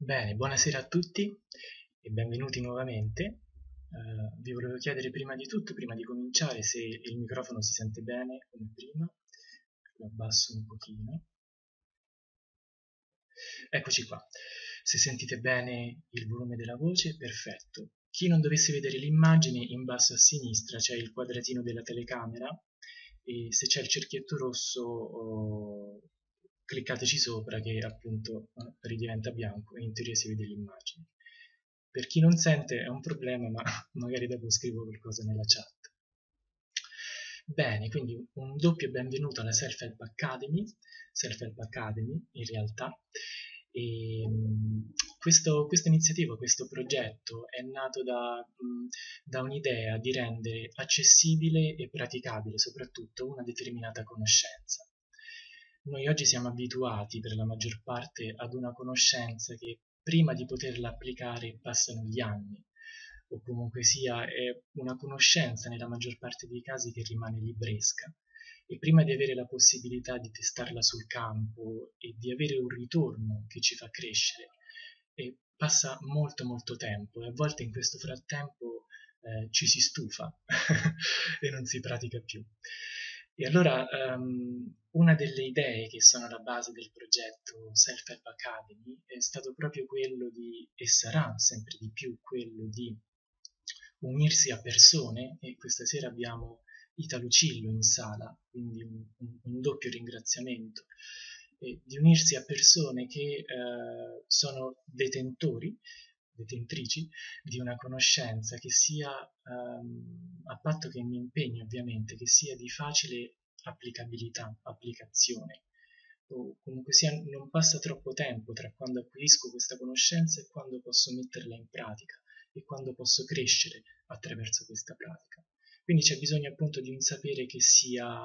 Bene, buonasera a tutti e benvenuti nuovamente. Eh, vi volevo chiedere prima di tutto, prima di cominciare, se il microfono si sente bene come prima. Lo abbasso un pochino. Eccoci qua. Se sentite bene il volume della voce, perfetto. Chi non dovesse vedere l'immagine, in basso a sinistra c'è il quadratino della telecamera e se c'è il cerchietto rosso oh, cliccateci sopra che appunto ridiventa bianco e in teoria si vede l'immagine. Per chi non sente è un problema, ma magari dopo scrivo qualcosa nella chat. Bene, quindi un doppio benvenuto alla Self-Help Academy, Self-Help Academy in realtà. E, ehm, questo, questa iniziativa, questo progetto è nato da, da un'idea di rendere accessibile e praticabile soprattutto una determinata conoscenza. Noi oggi siamo abituati per la maggior parte ad una conoscenza che prima di poterla applicare passano gli anni, o comunque sia è una conoscenza nella maggior parte dei casi che rimane libresca e prima di avere la possibilità di testarla sul campo e di avere un ritorno che ci fa crescere, passa molto molto tempo e a volte in questo frattempo eh, ci si stufa e non si pratica più. E allora um, una delle idee che sono alla base del progetto Self Help Academy è stato proprio quello di, e sarà sempre di più quello di unirsi a persone, e questa sera abbiamo Italo Cillo in sala, quindi un, un, un doppio ringraziamento, eh, di unirsi a persone che eh, sono detentori detentrici di una conoscenza che sia, ehm, a patto che mi impegni ovviamente, che sia di facile applicabilità, applicazione, o comunque sia non passa troppo tempo tra quando acquisisco questa conoscenza e quando posso metterla in pratica e quando posso crescere attraverso questa pratica. Quindi c'è bisogno appunto di un sapere che sia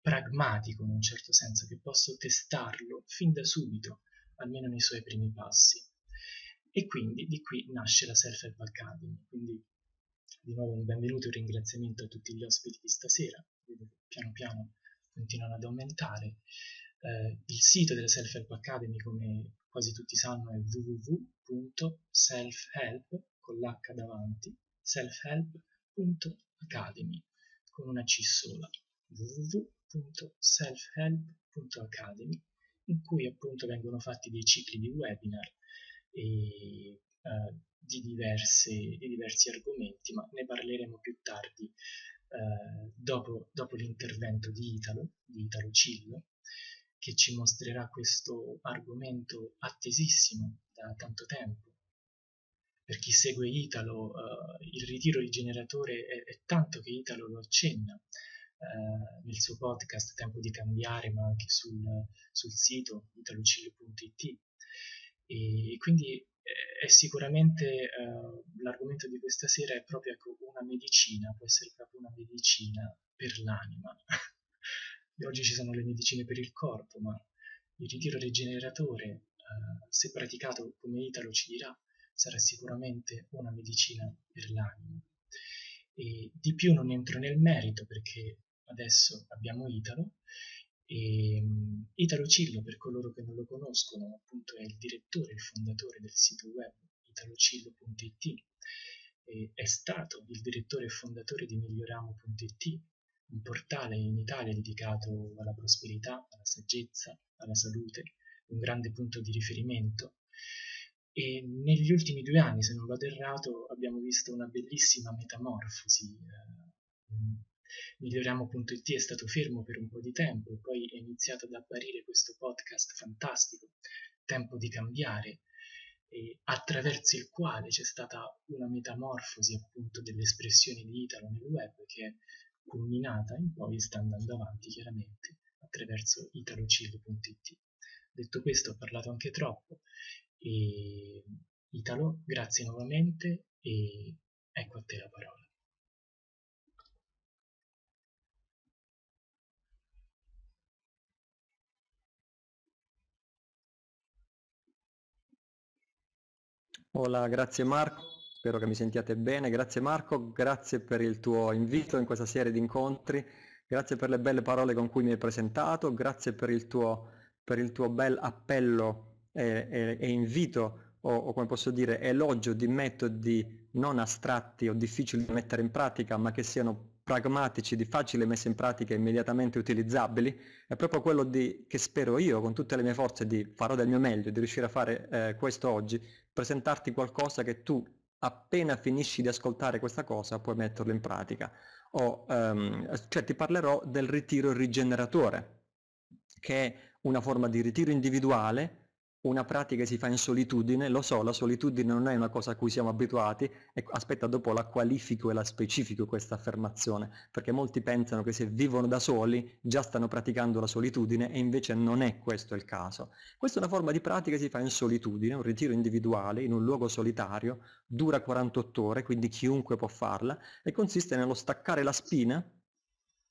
pragmatico in un certo senso, che posso testarlo fin da subito, almeno nei suoi primi passi e quindi di qui nasce la Self-Help Academy. Quindi di nuovo un benvenuto e un ringraziamento a tutti gli ospiti di stasera, vedo che piano piano continuano ad aumentare. Eh, il sito della Self-Help Academy, come quasi tutti sanno, è www.selfhelp, con l'H davanti, selfhelp.academy, con una C sola, www.selfhelp.academy, in cui appunto vengono fatti dei cicli di webinar e, eh, di, diverse, di, diversi argomenti, ma ne parleremo più tardi eh, dopo, dopo, l'intervento di Italo, di Italo Cillo, che ci mostrerà questo argomento attesissimo da tanto tempo. Per chi segue Italo, eh, il ritiro di generatore è, è tanto che Italo lo accenna, eh, nel suo podcast Tempo di cambiare, ma anche sul, sul sito italucillo.it. E quindi eh, è sicuramente eh, l'argomento di questa sera è proprio ecco, una medicina, può essere proprio una medicina per l'anima. Oggi ci sono le medicine per il corpo, ma il ritiro rigeneratore, eh, se praticato come Italo ci dirà, sarà sicuramente una medicina per l'anima. E di più non entro nel merito perché adesso abbiamo Italo e, ehm, Italo Cillo, per coloro che non lo conoscono, appunto è il direttore, il fondatore del sito web italocillo.it, è stato il direttore e fondatore di miglioramo.it, un portale in Italia dedicato alla prosperità, alla saggezza, alla salute, un grande punto di riferimento. E negli ultimi due anni, se non vado errato, abbiamo visto una bellissima metamorfosi, eh, Miglioriamo.it è stato fermo per un po' di tempo e poi è iniziato ad apparire questo podcast fantastico, Tempo di cambiare, attraverso il quale c'è stata una metamorfosi appunto dell'espressione di Italo nel web che è culminata e poi sta andando avanti chiaramente attraverso italocil.it. Detto questo ho parlato anche troppo e Italo, grazie nuovamente e ecco a te la parola. Hola, grazie Marco, spero che mi sentiate bene. Grazie Marco, grazie per il tuo invito in questa serie di incontri, grazie per le belle parole con cui mi hai presentato, grazie per il tuo, per il tuo bel appello e, e, e invito, o, o, come posso dire, elogio di metodi non astratti o difficili da mettere in pratica, ma che siano pragmatici, di facile messa in pratica, immediatamente utilizzabili, è proprio quello di, che spero io con tutte le mie forze di farò del mio meglio, di riuscire a fare eh, questo oggi, presentarti qualcosa che tu appena finisci di ascoltare questa cosa puoi metterlo in pratica. O, ehm, cioè ti parlerò del ritiro rigeneratore, che è una forma di ritiro individuale una pratica che si fa in solitudine, lo so, la solitudine non è una cosa a cui siamo abituati, e ecco, aspetta dopo la qualifico e la specifico questa affermazione, perché molti pensano che se vivono da soli già stanno praticando la solitudine e invece non è questo il caso. Questa è una forma di pratica che si fa in solitudine, un ritiro individuale in un luogo solitario, dura 48 ore, quindi chiunque può farla, e consiste nello staccare la spina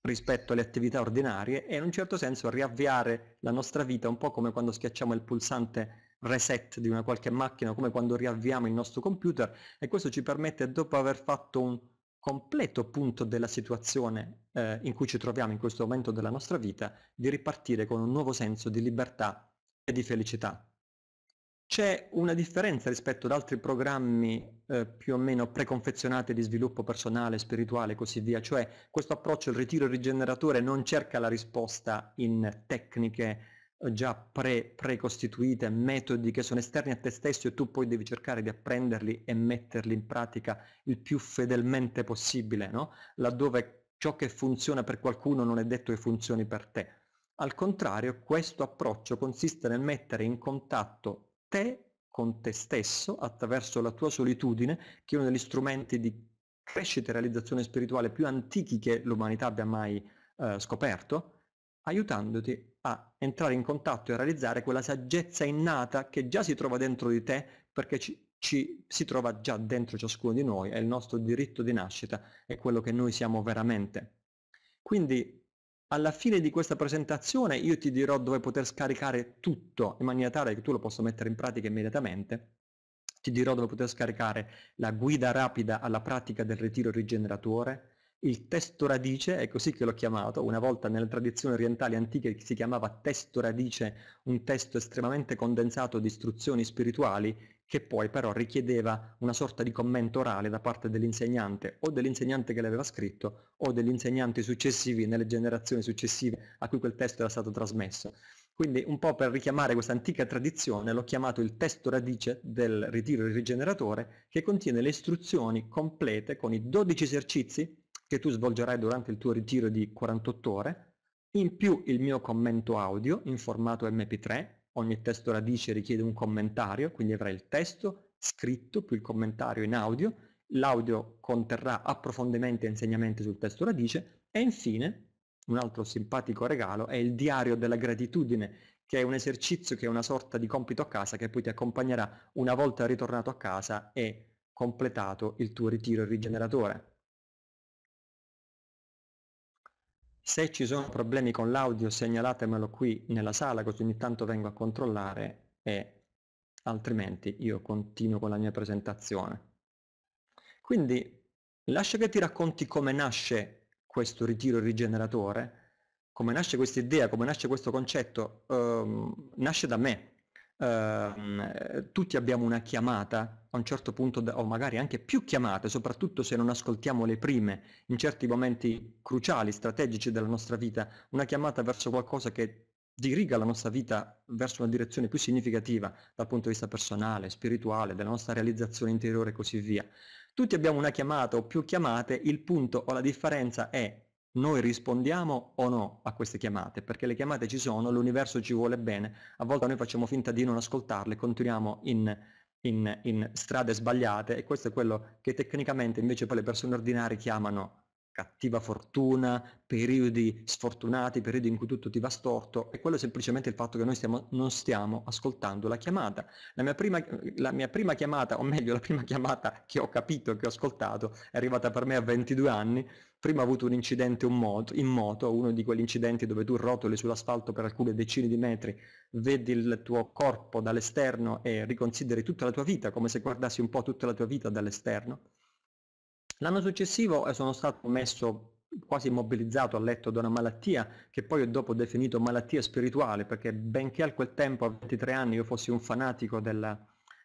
rispetto alle attività ordinarie e in un certo senso riavviare la nostra vita un po' come quando schiacciamo il pulsante reset di una qualche macchina, come quando riavviamo il nostro computer e questo ci permette dopo aver fatto un completo punto della situazione eh, in cui ci troviamo in questo momento della nostra vita, di ripartire con un nuovo senso di libertà e di felicità. C'è una differenza rispetto ad altri programmi eh, più o meno preconfezionati di sviluppo personale, spirituale e così via, cioè questo approccio, il ritiro rigeneratore, non cerca la risposta in tecniche eh, già pre, precostituite, metodi che sono esterni a te stesso e tu poi devi cercare di apprenderli e metterli in pratica il più fedelmente possibile, no? laddove ciò che funziona per qualcuno non è detto che funzioni per te. Al contrario, questo approccio consiste nel mettere in contatto te con te stesso, attraverso la tua solitudine, che è uno degli strumenti di crescita e realizzazione spirituale più antichi che l'umanità abbia mai eh, scoperto, aiutandoti a entrare in contatto e a realizzare quella saggezza innata che già si trova dentro di te perché ci, ci, si trova già dentro ciascuno di noi, è il nostro diritto di nascita, è quello che noi siamo veramente. Quindi alla fine di questa presentazione io ti dirò dove poter scaricare tutto in maniera tale che tu lo possa mettere in pratica immediatamente. Ti dirò dove poter scaricare la guida rapida alla pratica del ritiro rigeneratore, il testo radice, è così che l'ho chiamato, una volta nelle tradizioni orientali antiche si chiamava testo radice, un testo estremamente condensato di istruzioni spirituali che poi però richiedeva una sorta di commento orale da parte dell'insegnante o dell'insegnante che l'aveva scritto o degli insegnanti successivi nelle generazioni successive a cui quel testo era stato trasmesso. Quindi un po' per richiamare questa antica tradizione l'ho chiamato il testo radice del ritiro del rigeneratore che contiene le istruzioni complete con i 12 esercizi che tu svolgerai durante il tuo ritiro di 48 ore, in più il mio commento audio in formato MP3 ogni testo radice richiede un commentario, quindi avrai il testo scritto più il commentario in audio, l'audio conterrà approfondimenti e insegnamenti sul testo radice e infine un altro simpatico regalo è il diario della gratitudine che è un esercizio che è una sorta di compito a casa che poi ti accompagnerà una volta ritornato a casa e completato il tuo ritiro rigeneratore. Se ci sono problemi con l'audio segnalatemelo qui nella sala così ogni tanto vengo a controllare e altrimenti io continuo con la mia presentazione. Quindi lascia che ti racconti come nasce questo ritiro rigeneratore, come nasce questa idea, come nasce questo concetto, ehm, nasce da me, Ehm, eh, tutti abbiamo una chiamata a un certo punto, o magari anche più chiamate, soprattutto se non ascoltiamo le prime, in certi momenti cruciali, strategici della nostra vita, una chiamata verso qualcosa che diriga la nostra vita verso una direzione più significativa dal punto di vista personale, spirituale, della nostra realizzazione interiore e così via. Tutti abbiamo una chiamata o più chiamate, il punto o la differenza è noi rispondiamo o no a queste chiamate, perché le chiamate ci sono, l'universo ci vuole bene, a volte noi facciamo finta di non ascoltarle, continuiamo in, in, in strade sbagliate e questo è quello che tecnicamente invece poi le persone ordinarie chiamano cattiva fortuna, periodi sfortunati, periodi in cui tutto ti va storto, e quello è semplicemente il fatto che noi stiamo, non stiamo ascoltando la chiamata. La mia, prima, la mia, prima, chiamata, o meglio la prima chiamata che ho capito, che ho ascoltato, è arrivata per me a 22 anni, prima ho avuto un incidente in moto, in moto, uno di quegli incidenti dove tu rotoli sull'asfalto per alcune decine di metri, vedi il tuo corpo dall'esterno e riconsideri tutta la tua vita, come se guardassi un po' tutta la tua vita dall'esterno. L'anno successivo eh, sono stato messo quasi immobilizzato a letto da una malattia che poi ho dopo definito malattia spirituale perché benché a quel tempo a 23 anni io fossi un fanatico della,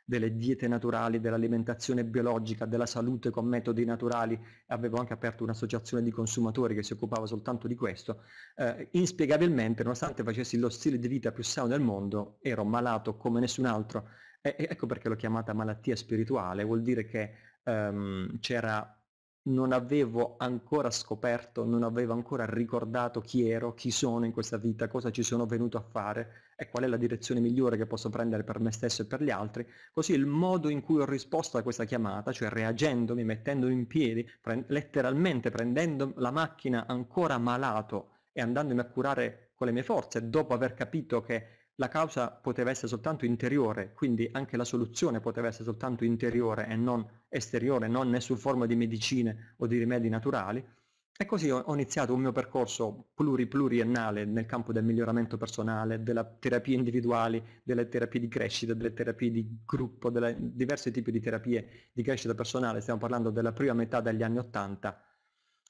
delle diete naturali, dell'alimentazione biologica, della salute con metodi naturali, avevo anche aperto un'associazione di consumatori che si occupava soltanto di questo, eh, inspiegabilmente, nonostante facessi lo stile di vita più sano del mondo, ero malato come nessun altro, e, e ecco perché l'ho chiamata malattia spirituale, vuol dire che ehm, c'era non avevo ancora scoperto, non avevo ancora ricordato chi ero, chi sono in questa vita, cosa ci sono venuto a fare, e qual è la direzione migliore che posso prendere per me stesso e per gli altri, così il modo in cui ho risposto a questa chiamata, cioè reagendomi, mettendomi in piedi, pre- letteralmente prendendo la macchina ancora malato e andandomi a curare con le mie forze, dopo aver capito che la causa poteva essere soltanto interiore, quindi anche la soluzione poteva essere soltanto interiore e non esteriore, non né sub forma di medicine o di rimedi naturali, e così ho, iniziato un mio percorso pluriennale nel campo del miglioramento personale, della terapia individuale, delle terapie di crescita, delle terapie di gruppo, delle, diversi tipi di terapie di crescita personale. Stiamo parlando della prima metà degli anni Ottanta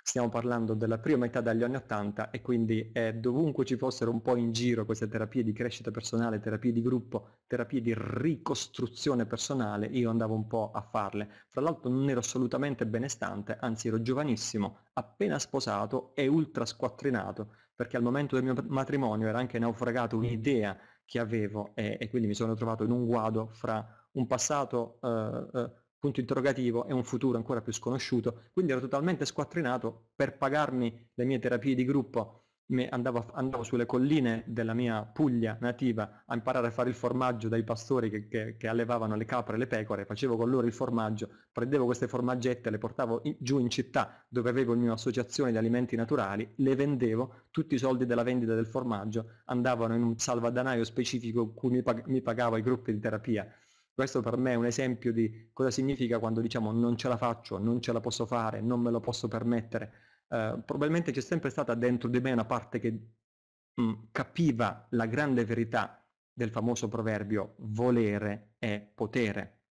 stiamo parlando della prima metà degli anni 80 e quindi eh, dovunque ci fossero un po' in giro queste terapie di crescita personale, terapie di gruppo, terapie di ricostruzione personale, io andavo un po' a farle. Tra l'altro non ero assolutamente benestante, anzi ero giovanissimo, appena sposato e ultra squattrinato, perché al momento del mio matrimonio era anche naufragato un'idea che avevo e, eh, e quindi mi sono trovato in un guado fra un passato... Eh, eh, punto interrogativo e un futuro ancora più sconosciuto, quindi ero totalmente squattrinato per pagarmi le mie terapie di gruppo. Andavo, andavo, sulle colline della mia Puglia nativa a imparare a fare il formaggio dai pastori che, che, che, allevavano le capre e le pecore, facevo con loro il formaggio, prendevo queste formaggette, le portavo in, giù in città dove avevo il mio associazione di alimenti naturali, le vendevo, tutti i soldi della vendita del formaggio andavano in un salvadanaio specifico cui mi, pag- mi pagavo i gruppi di terapia questo per me è un esempio di cosa significa quando diciamo non ce la faccio, non ce la posso fare, non me lo posso permettere. Eh, probabilmente c'è sempre stata dentro di me una parte che mh, mm, capiva la grande verità del famoso proverbio volere è potere.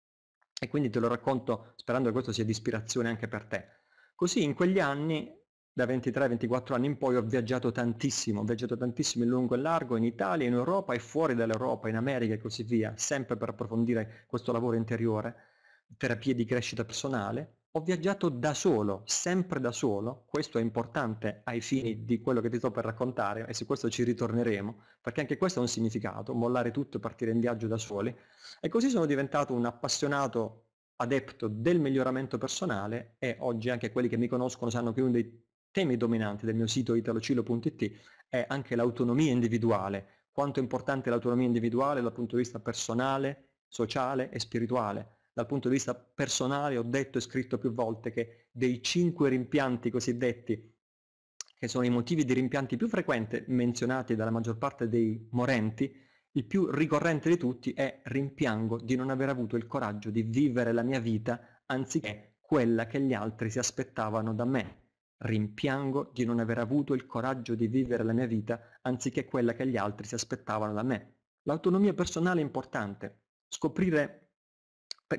E quindi te lo racconto sperando che questo sia di ispirazione anche per te. Così in quegli anni da 23-24 anni in poi ho viaggiato tantissimo, ho viaggiato tantissimo in lungo e largo in Italia, in Europa e fuori dall'Europa, in America e così via, sempre per approfondire questo lavoro interiore, terapie di crescita personale. Ho viaggiato da solo, sempre da solo, questo è importante ai fini di quello che ti sto per raccontare e su questo ci ritorneremo, perché anche questo ha un significato, mollare tutto e partire in viaggio da soli. E così sono diventato un appassionato adepto del miglioramento personale e oggi anche quelli che mi conoscono sanno che uno dei temi dominanti del mio sito italocilo.it è anche l'autonomia individuale, quanto è importante l'autonomia individuale dal punto di vista personale, sociale e spirituale. Dal punto di vista personale ho detto e scritto più volte che dei cinque rimpianti cosiddetti che sono i motivi di rimpianti più frequenti menzionati dalla maggior parte dei morenti, il più ricorrente di tutti è rimpiango di non aver avuto il coraggio di vivere la mia vita anziché quella che gli altri si aspettavano da me. Rimpiango di non aver avuto il coraggio di vivere la mia vita anziché quella che gli altri si aspettavano da me. L'autonomia personale è importante. Scoprire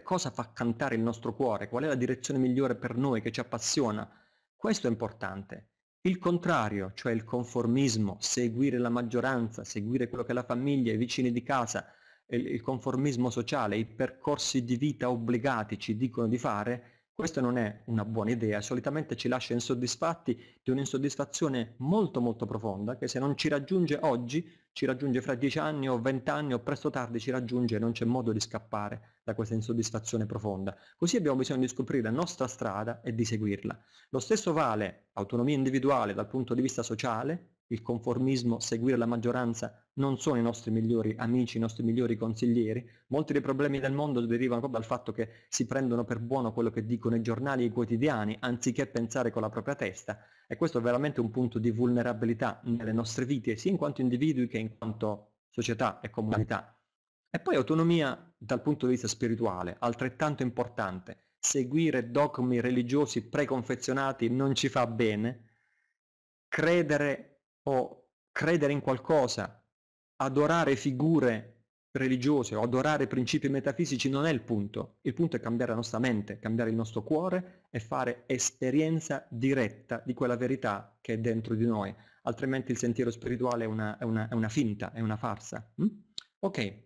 cosa fa cantare il nostro cuore, qual è la direzione migliore per noi che ci appassiona, questo è importante. Il contrario, cioè il conformismo, seguire la maggioranza, seguire quello che la famiglia, i vicini di casa, il conformismo sociale, i percorsi di vita obbligati ci dicono di fare, questa non è una buona idea, solitamente ci lascia insoddisfatti di un'insoddisfazione molto molto profonda che se non ci raggiunge oggi, ci raggiunge fra dieci anni o vent'anni o presto tardi ci raggiunge e non c'è modo di scappare da questa insoddisfazione profonda. Così abbiamo bisogno di scoprire la nostra strada e di seguirla. Lo stesso vale autonomia individuale dal punto di vista sociale, il conformismo, seguire la maggioranza, non sono i nostri migliori amici, i nostri migliori consiglieri. Molti dei problemi del mondo derivano proprio dal fatto che si prendono per buono quello che dicono i giornali e i quotidiani, anziché pensare con la propria testa. E questo è veramente un punto di vulnerabilità nelle nostre vite, sia in quanto individui che in quanto società e comunità. E poi autonomia dal punto di vista spirituale, altrettanto importante. Seguire dogmi religiosi preconfezionati non ci fa bene. Credere o credere in qualcosa, adorare figure religiose o adorare principi metafisici non è il punto. Il punto è cambiare la nostra mente, cambiare il nostro cuore e fare esperienza diretta di quella verità che è dentro di noi. Altrimenti il sentiero spirituale è una, è una, è una finta, è una farsa. Mm? Ok,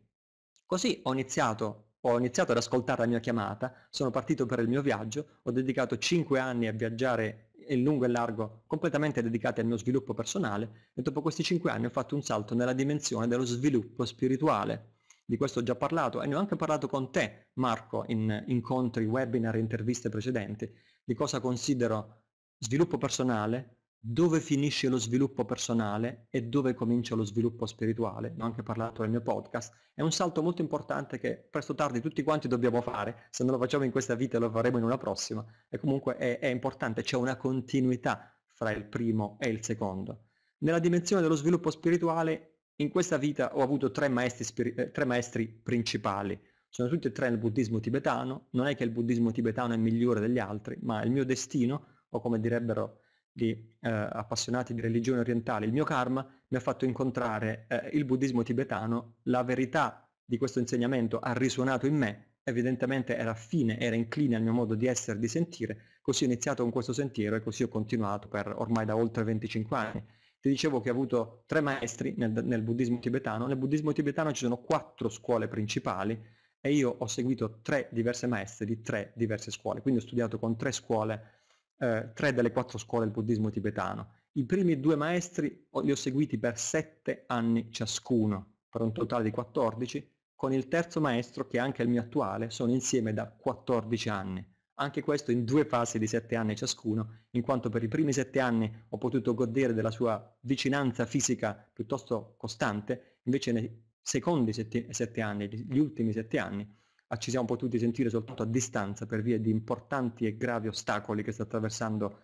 così ho iniziato ho iniziato ad ascoltare la mia chiamata, sono partito per il mio viaggio, ho dedicato 5 anni a viaggiare in lungo e largo completamente dedicati al mio sviluppo personale e dopo questi 5 anni ho fatto un salto nella dimensione dello sviluppo spirituale. Di questo ho già parlato e ne ho anche parlato con te, Marco, in incontri, webinar, interviste precedenti, di cosa considero sviluppo personale, dove finisce lo sviluppo personale e dove comincia lo sviluppo spirituale, ne ho anche parlato nel mio podcast, è un salto molto importante che presto o tardi tutti quanti dobbiamo fare, se non lo facciamo in questa vita lo faremo in una prossima, e comunque è, è importante, c'è una continuità fra il primo e il secondo. Nella dimensione dello sviluppo spirituale, in questa vita ho avuto tre maestri, spiri- eh, tre maestri principali, sono tutti e tre nel buddismo tibetano, non è che il buddismo tibetano è migliore degli altri, ma il mio destino, o come direbbero di eh, appassionati di religione orientale, il mio karma mi ha fatto incontrare eh, il buddismo tibetano, la verità di questo insegnamento ha risuonato in me, evidentemente era affine, era incline al mio modo di essere, di sentire, così ho iniziato con questo sentiero e così ho continuato per ormai da oltre 25 anni. Ti dicevo che ho avuto tre maestri nel, nel buddismo tibetano, nel buddismo tibetano ci sono quattro scuole principali, e io ho seguito tre diverse maestre di tre diverse scuole, quindi ho studiato con tre scuole eh, tre delle quattro scuole del buddismo tibetano. I primi due maestri li ho seguiti per sette anni ciascuno, per un totale di 14, con il terzo maestro che è anche il mio attuale, sono insieme da 14 anni. Anche questo in due fasi di sette anni ciascuno, in quanto per i primi sette anni ho potuto godere della sua vicinanza fisica piuttosto costante, invece nei secondi sette, sette anni, gli ultimi sette anni, Ah, ci siamo potuti sentire soltanto a distanza per via di importanti e gravi ostacoli che sta attraversando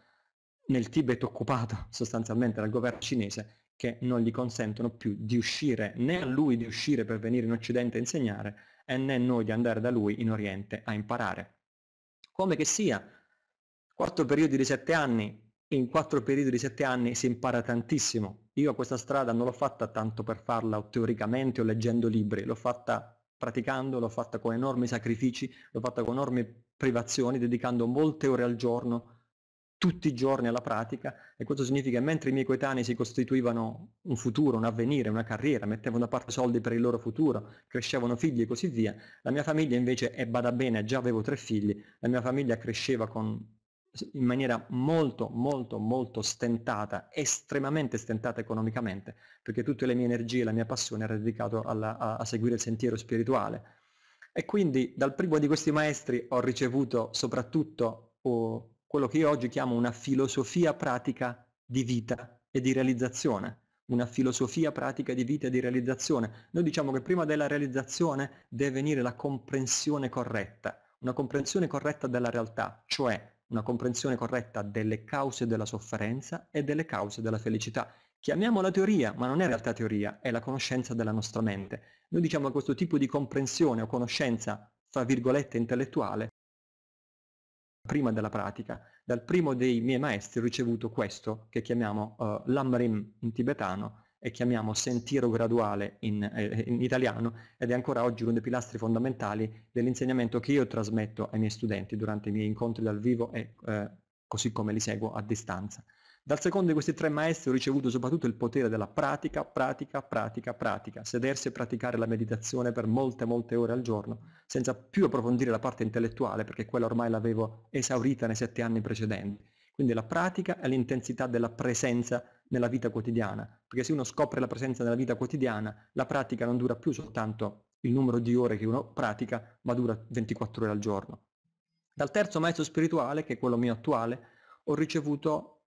nel Tibet occupato sostanzialmente dal governo cinese che non gli consentono più di uscire, né a lui di uscire per venire in Occidente a insegnare, e né noi di andare da lui in Oriente a imparare. Come che sia, quattro periodi di sette anni, in quattro periodi di sette anni si impara tantissimo. Io questa strada non l'ho fatta tanto per farla teoricamente o leggendo libri, l'ho fatta praticando, l'ho fatta con enormi sacrifici, l'ho fatta con enormi privazioni, dedicando molte ore al giorno, tutti i giorni alla pratica e questo significa che mentre i miei coetanei si costituivano un futuro, un avvenire, una carriera, mettevano da parte soldi per il loro futuro, crescevano figli e così via, la mia famiglia invece, e bada bene, già avevo tre figli, la mia famiglia cresceva con in maniera molto molto molto stentata, estremamente stentata economicamente, perché tutte le mie energie e la mia passione era dedicata a, a, seguire il sentiero spirituale. E quindi dal primo di questi maestri ho ricevuto soprattutto oh, quello che io oggi chiamo una filosofia pratica di vita e di realizzazione una filosofia pratica di vita e di realizzazione. Noi diciamo che prima della realizzazione deve venire la comprensione corretta, una comprensione corretta della realtà, cioè una comprensione corretta delle cause della sofferenza e delle cause della felicità. Chiamiamola teoria, ma non è in realtà teoria, è la conoscenza della nostra mente. Noi diciamo che questo tipo di comprensione o conoscenza, fra virgolette, intellettuale, prima della pratica, dal primo dei miei maestri ho ricevuto questo, che chiamiamo uh, eh, l'amrim in tibetano, e chiamiamo sentiero graduale in, eh, in, italiano ed è ancora oggi uno dei pilastri fondamentali dell'insegnamento che io trasmetto ai miei studenti durante i miei incontri dal vivo e eh, così come li seguo a distanza. Dal secondo di questi tre maestri ho ricevuto soprattutto il potere della pratica, pratica, pratica, pratica, sedersi e praticare la meditazione per molte, molte ore al giorno, senza più approfondire la parte intellettuale, perché quella ormai l'avevo esaurita nei sette anni precedenti quindi la pratica è l'intensità della presenza nella vita quotidiana, perché se uno scopre la presenza nella vita quotidiana, la pratica non dura più soltanto il numero di ore che uno pratica, ma dura 24 ore al giorno. Dal terzo maestro spirituale, che è quello mio attuale, ho ricevuto,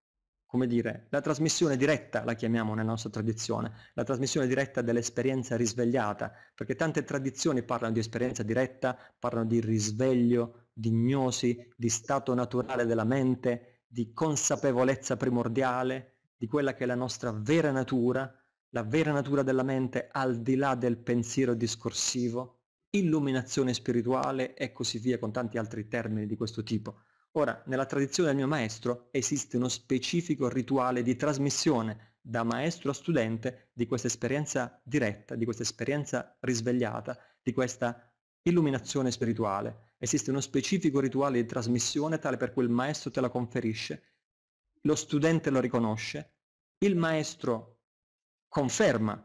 come dire, la trasmissione diretta, la chiamiamo nella nostra tradizione, la trasmissione diretta dell'esperienza risvegliata, perché tante tradizioni parlano di esperienza diretta, parlano di risveglio, di gnosi, di stato naturale della mente, di consapevolezza primordiale di quella che è la nostra vera natura, la vera natura della mente al di là del pensiero discorsivo, illuminazione spirituale e così via con tanti altri termini di questo tipo. Ora, nella tradizione del mio maestro esiste uno specifico rituale di trasmissione da maestro a studente di questa esperienza diretta, di questa esperienza risvegliata, di questa illuminazione spirituale esiste uno specifico rituale di trasmissione tale per cui il maestro te la conferisce, lo studente lo riconosce, il maestro conferma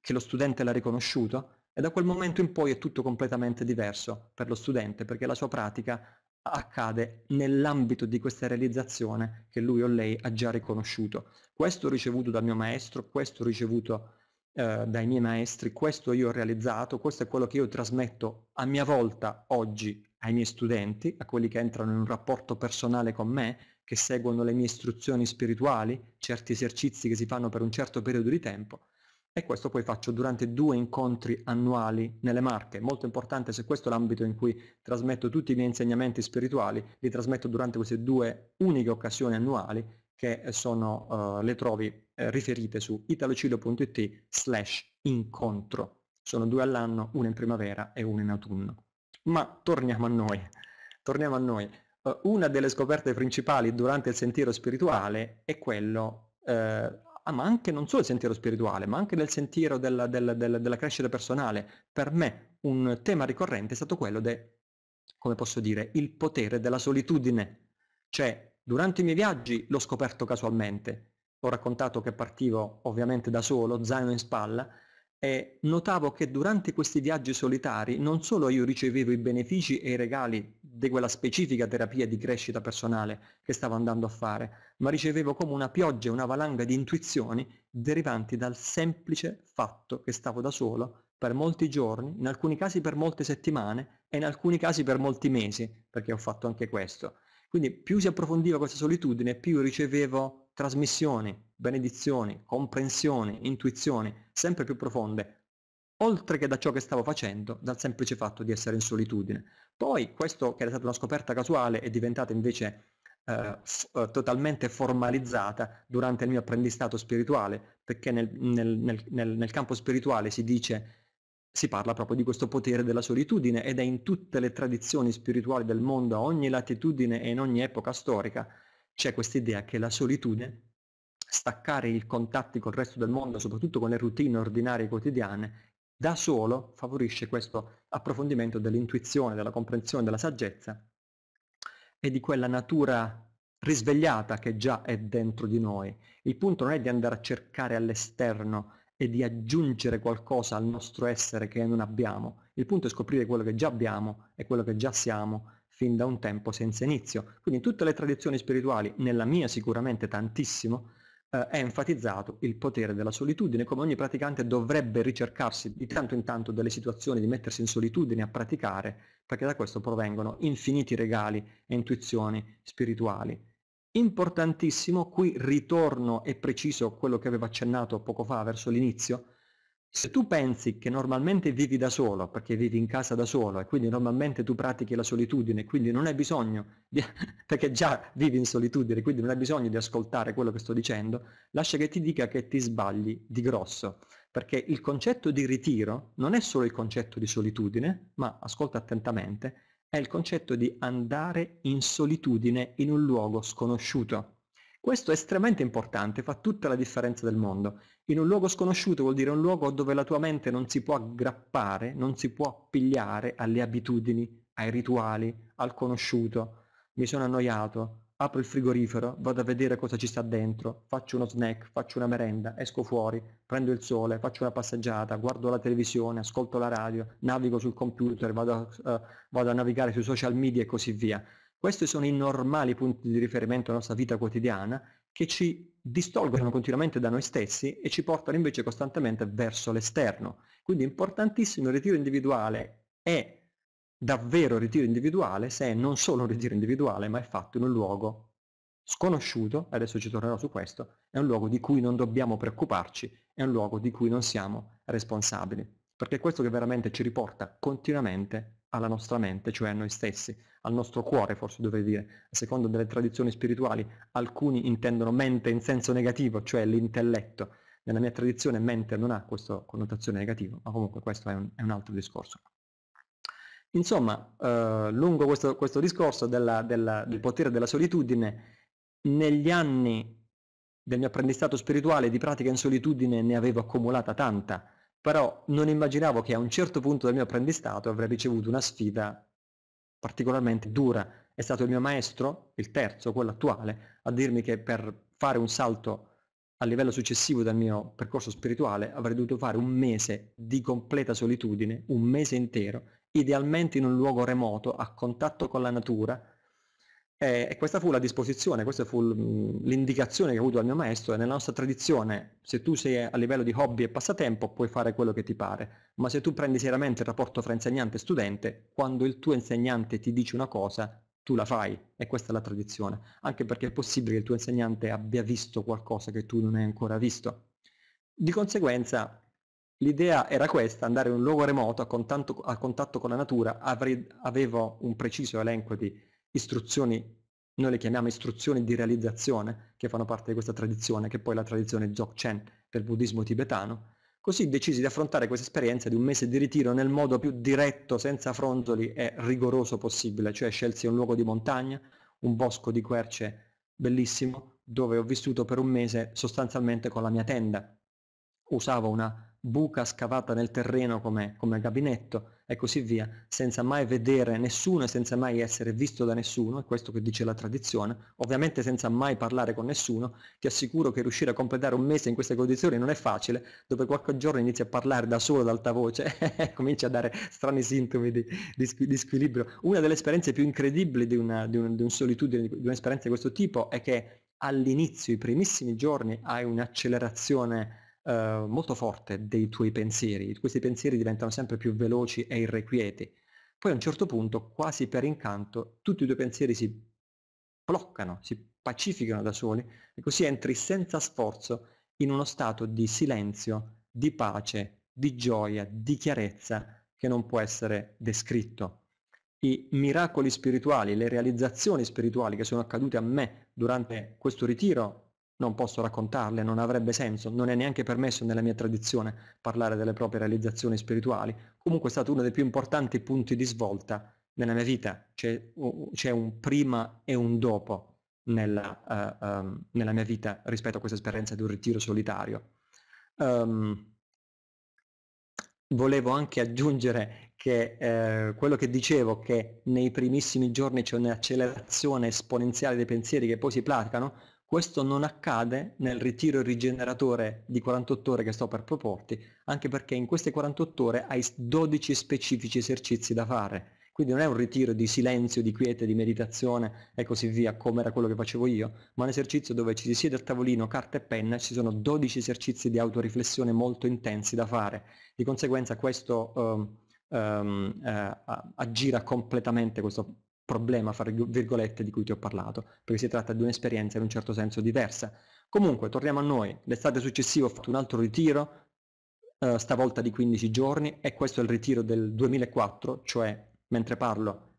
che lo studente l'ha riconosciuto e da quel momento in poi è tutto completamente diverso per lo studente perché la sua pratica accade nell'ambito di questa realizzazione che lui o lei ha già riconosciuto. Questo ricevuto dal mio maestro, questo ricevuto eh, dai miei maestri, questo io ho realizzato, questo è quello che io trasmetto a mia volta oggi ai miei studenti, a quelli che entrano in un rapporto personale con me, che seguono le mie istruzioni spirituali, certi esercizi che si fanno per un certo periodo di tempo, e questo poi faccio durante due incontri annuali nelle Marche. Molto importante se questo è l'ambito in cui trasmetto tutti i miei insegnamenti spirituali, li trasmetto durante queste due uniche occasioni annuali che eh, sono, uh, le trovi eh, riferite su italocilo.it slash incontro. Sono due all'anno, una in primavera e una in autunno. Ma torniamo a noi. Torniamo a noi. Uh, una delle scoperte principali durante il sentiero spirituale è quello, eh, ah, ma anche non solo il sentiero spirituale, ma anche nel sentiero della, della, della, della crescita personale. Per me un tema ricorrente è stato quello del, come posso dire, il potere della solitudine. Cioè Durante i miei viaggi l'ho scoperto casualmente. Ho raccontato che partivo ovviamente da solo, zaino in spalla, e notavo che durante questi viaggi solitari non solo io ricevevo i benefici e i regali di quella specifica terapia di crescita personale che stavo andando a fare, ma ricevevo come una pioggia, una valanga di intuizioni derivanti dal semplice fatto che stavo da solo per molti giorni, in alcuni casi per molte settimane e in alcuni casi per molti mesi, perché ho fatto anche questo. Quindi più si approfondiva questa solitudine, più ricevevo trasmissioni, benedizioni, comprensioni, intuizioni, sempre più profonde, oltre che da ciò che stavo facendo, dal semplice fatto di essere in solitudine. Poi questo, che era stata una scoperta casuale, è diventata invece eh, f- eh, totalmente formalizzata durante il mio apprendistato spirituale, perché nel, nel, nel, nel campo spirituale si dice si parla proprio di questo potere della solitudine ed è in tutte le tradizioni spirituali del mondo, a ogni latitudine e in ogni epoca storica, c'è questa idea che la solitudine, staccare i contatti col resto del mondo, soprattutto con le routine ordinarie quotidiane, da solo favorisce questo approfondimento dell'intuizione, della comprensione, della saggezza e di quella natura risvegliata che già è dentro di noi. Il punto non è di andare a cercare all'esterno e di aggiungere qualcosa al nostro essere che non abbiamo. Il punto è scoprire quello che già abbiamo e quello che già siamo fin da un tempo senza inizio. Quindi in tutte le tradizioni spirituali, nella mia sicuramente tantissimo, eh, è enfatizzato il potere della solitudine, come ogni praticante dovrebbe ricercarsi di tanto in tanto delle situazioni di mettersi in solitudine a praticare, perché da questo provengono infiniti regali e intuizioni spirituali importantissimo, qui ritorno e preciso quello che avevo accennato poco fa verso l'inizio, se tu pensi che normalmente vivi da solo, perché vivi in casa da solo e quindi normalmente tu pratichi la solitudine, quindi non hai bisogno, di, perché già vivi in solitudine, quindi non hai bisogno di ascoltare quello che sto dicendo, lascia che ti dica che ti sbagli di grosso, perché il concetto di ritiro non è solo il concetto di solitudine, ma ascolta attentamente, è il concetto di andare in solitudine in un luogo sconosciuto. Questo è estremamente importante, fa tutta la differenza del mondo. In un luogo sconosciuto vuol dire un luogo dove la tua mente non si può aggrappare, non si può appigliare alle abitudini, ai rituali, al conosciuto. Mi sono annoiato, apro il frigorifero, vado a vedere cosa ci sta dentro, faccio uno snack, faccio una merenda, esco fuori, prendo il sole, faccio una passeggiata, guardo la televisione, ascolto la radio, navigo sul computer, vado a, uh, vado a navigare sui social media e così via. Questi sono i normali punti di riferimento della nostra vita quotidiana che ci distolgono continuamente da noi stessi e ci portano invece costantemente verso l'esterno. Quindi è importantissimo il ritiro individuale e davvero ritiro individuale se è non solo un ritiro individuale ma è fatto in un luogo sconosciuto, adesso ci tornerò su questo, è un luogo di cui non dobbiamo preoccuparci, è un luogo di cui non siamo responsabili, perché è questo che veramente ci riporta continuamente alla nostra mente, cioè a noi stessi, al nostro cuore forse dovrei dire, a seconda delle tradizioni spirituali, alcuni intendono mente in senso negativo, cioè l'intelletto, nella mia tradizione mente non ha questa connotazione negativa, ma comunque questo è un, è un altro discorso. Insomma, eh, lungo questo, questo discorso della, della, del potere della solitudine, negli anni del mio apprendistato spirituale di pratica in solitudine ne avevo accumulata tanta, però non immaginavo che a un certo punto del mio apprendistato avrei ricevuto una sfida particolarmente dura. È stato il mio maestro, il terzo, quello attuale, a dirmi che per fare un salto a livello successivo del mio percorso spirituale avrei dovuto fare un mese di completa solitudine, un mese intero, idealmente in un luogo remoto, a contatto con la natura, e, questa fu la disposizione, questa fu l'indicazione che ho avuto dal mio maestro, e nella nostra tradizione, se tu sei a livello di hobby e passatempo, puoi fare quello che ti pare, ma se tu prendi seriamente il rapporto fra insegnante e studente, quando il tuo insegnante ti dice una cosa, tu la fai, e questa è la tradizione, anche perché è possibile che il tuo insegnante abbia visto qualcosa che tu non hai ancora visto. Di conseguenza, L'idea era questa, andare in un luogo remoto a, contatto, a contatto con la natura, avrei, avevo un preciso elenco di istruzioni, noi le chiamiamo istruzioni di realizzazione, che fanno parte di questa tradizione, che poi è la tradizione Dzogchen del buddismo tibetano, così decisi di affrontare questa esperienza di un mese di ritiro nel modo più diretto, senza fronzoli e rigoroso possibile, cioè scelsi un luogo di montagna, un bosco di querce bellissimo, dove ho vissuto per un mese sostanzialmente con la mia tenda. Usavo una buca scavata nel terreno come, come gabinetto e così via, senza mai vedere nessuno e senza mai essere visto da nessuno, è questo che dice la tradizione, ovviamente senza mai parlare con nessuno, ti assicuro che riuscire a completare un mese in queste condizioni non è facile, dopo qualche giorno inizi a parlare da solo ad alta voce cioè e cominci a dare strani sintomi di, di, di, squilibrio. Una delle esperienze più incredibili di una, di un, un solitudine, di un'esperienza di questo tipo è che all'inizio, i primissimi giorni, hai un'accelerazione Uhm, molto forte dei tuoi pensieri, questi pensieri diventano sempre più veloci e irrequieti. Poi a un certo punto, quasi per incanto, tutti i tuoi pensieri si bloccano, si pacificano da soli e così entri senza sforzo in uno stato di silenzio, di pace, di gioia, di chiarezza che non può essere descritto. I miracoli spirituali, le realizzazioni spirituali che sono accadute a me durante questo ritiro non posso raccontarle, non avrebbe senso, non è neanche permesso nella mia tradizione parlare delle proprie realizzazioni spirituali. Comunque è stato uno dei più importanti punti di svolta nella mia vita, c'è, c'è un prima e un dopo nella, uh, um, nella, mia vita rispetto a questa esperienza di un ritiro solitario. Um, volevo anche aggiungere che eh, quello che dicevo che nei primissimi giorni c'è un'accelerazione esponenziale dei pensieri che poi si placano, questo non accade nel ritiro rigeneratore di 48 ore che sto per proporti, anche perché in queste 48 ore hai 12 specifici esercizi da fare. Quindi non è un ritiro di silenzio, di quiete, di meditazione e così via, come era quello che facevo io, ma un esercizio dove ci si siede al tavolino, carta e penna e ci sono 12 esercizi di autoriflessione molto intensi da fare. Di conseguenza questo um, um, uh, aggira completamente questo problema, fra virgolette, di cui ti ho parlato, perché si tratta di un'esperienza in un certo senso diversa. Comunque, torniamo a noi, l'estate successiva ho fatto un altro ritiro, eh, stavolta di 15 giorni, e questo è il ritiro del 2004, cioè, mentre parlo,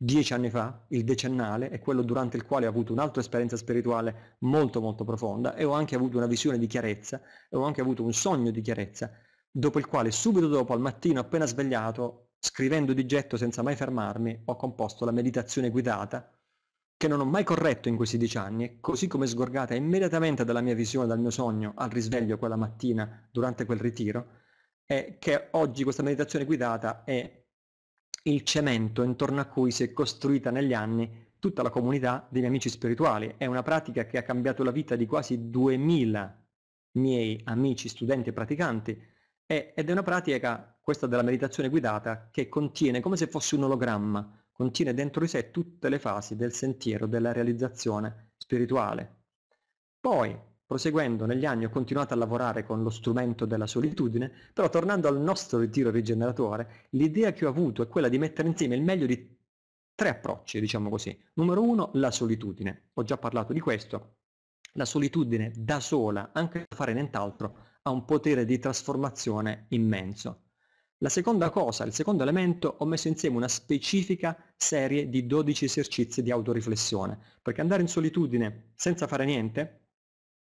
dieci anni fa, il decennale, è quello durante il quale ho avuto un'altra esperienza spirituale molto molto profonda e ho anche avuto una visione di chiarezza, e ho anche avuto un sogno di chiarezza, dopo il quale subito dopo, al mattino appena svegliato, scrivendo di getto senza mai fermarmi, ho composto la meditazione guidata, che non ho mai corretto in quei 16 anni, così come sgorgata immediatamente dalla mia visione, dal mio sogno, al risveglio quella mattina durante quel ritiro, è che oggi questa meditazione guidata è il cemento intorno a cui si è costruita negli anni tutta la comunità degli amici spirituali. È una pratica che ha cambiato la vita di quasi 2000 miei amici, studenti e praticanti, ed è una pratica questa della meditazione guidata, che contiene come se fosse un ologramma, contiene dentro di sé tutte le fasi del sentiero della realizzazione spirituale. Poi, proseguendo negli anni, ho continuato a lavorare con lo strumento della solitudine, però tornando al nostro ritiro rigeneratore, l'idea che ho avuto è quella di mettere insieme il meglio di tre approcci, diciamo così. Numero uno, la solitudine. Ho già parlato di questo. La solitudine da sola, anche se fare nient'altro, ha un potere di trasformazione immenso. La seconda cosa, il secondo elemento, ho messo insieme una specifica serie di 12 esercizi di autoriflessione, perché andare in solitudine senza fare niente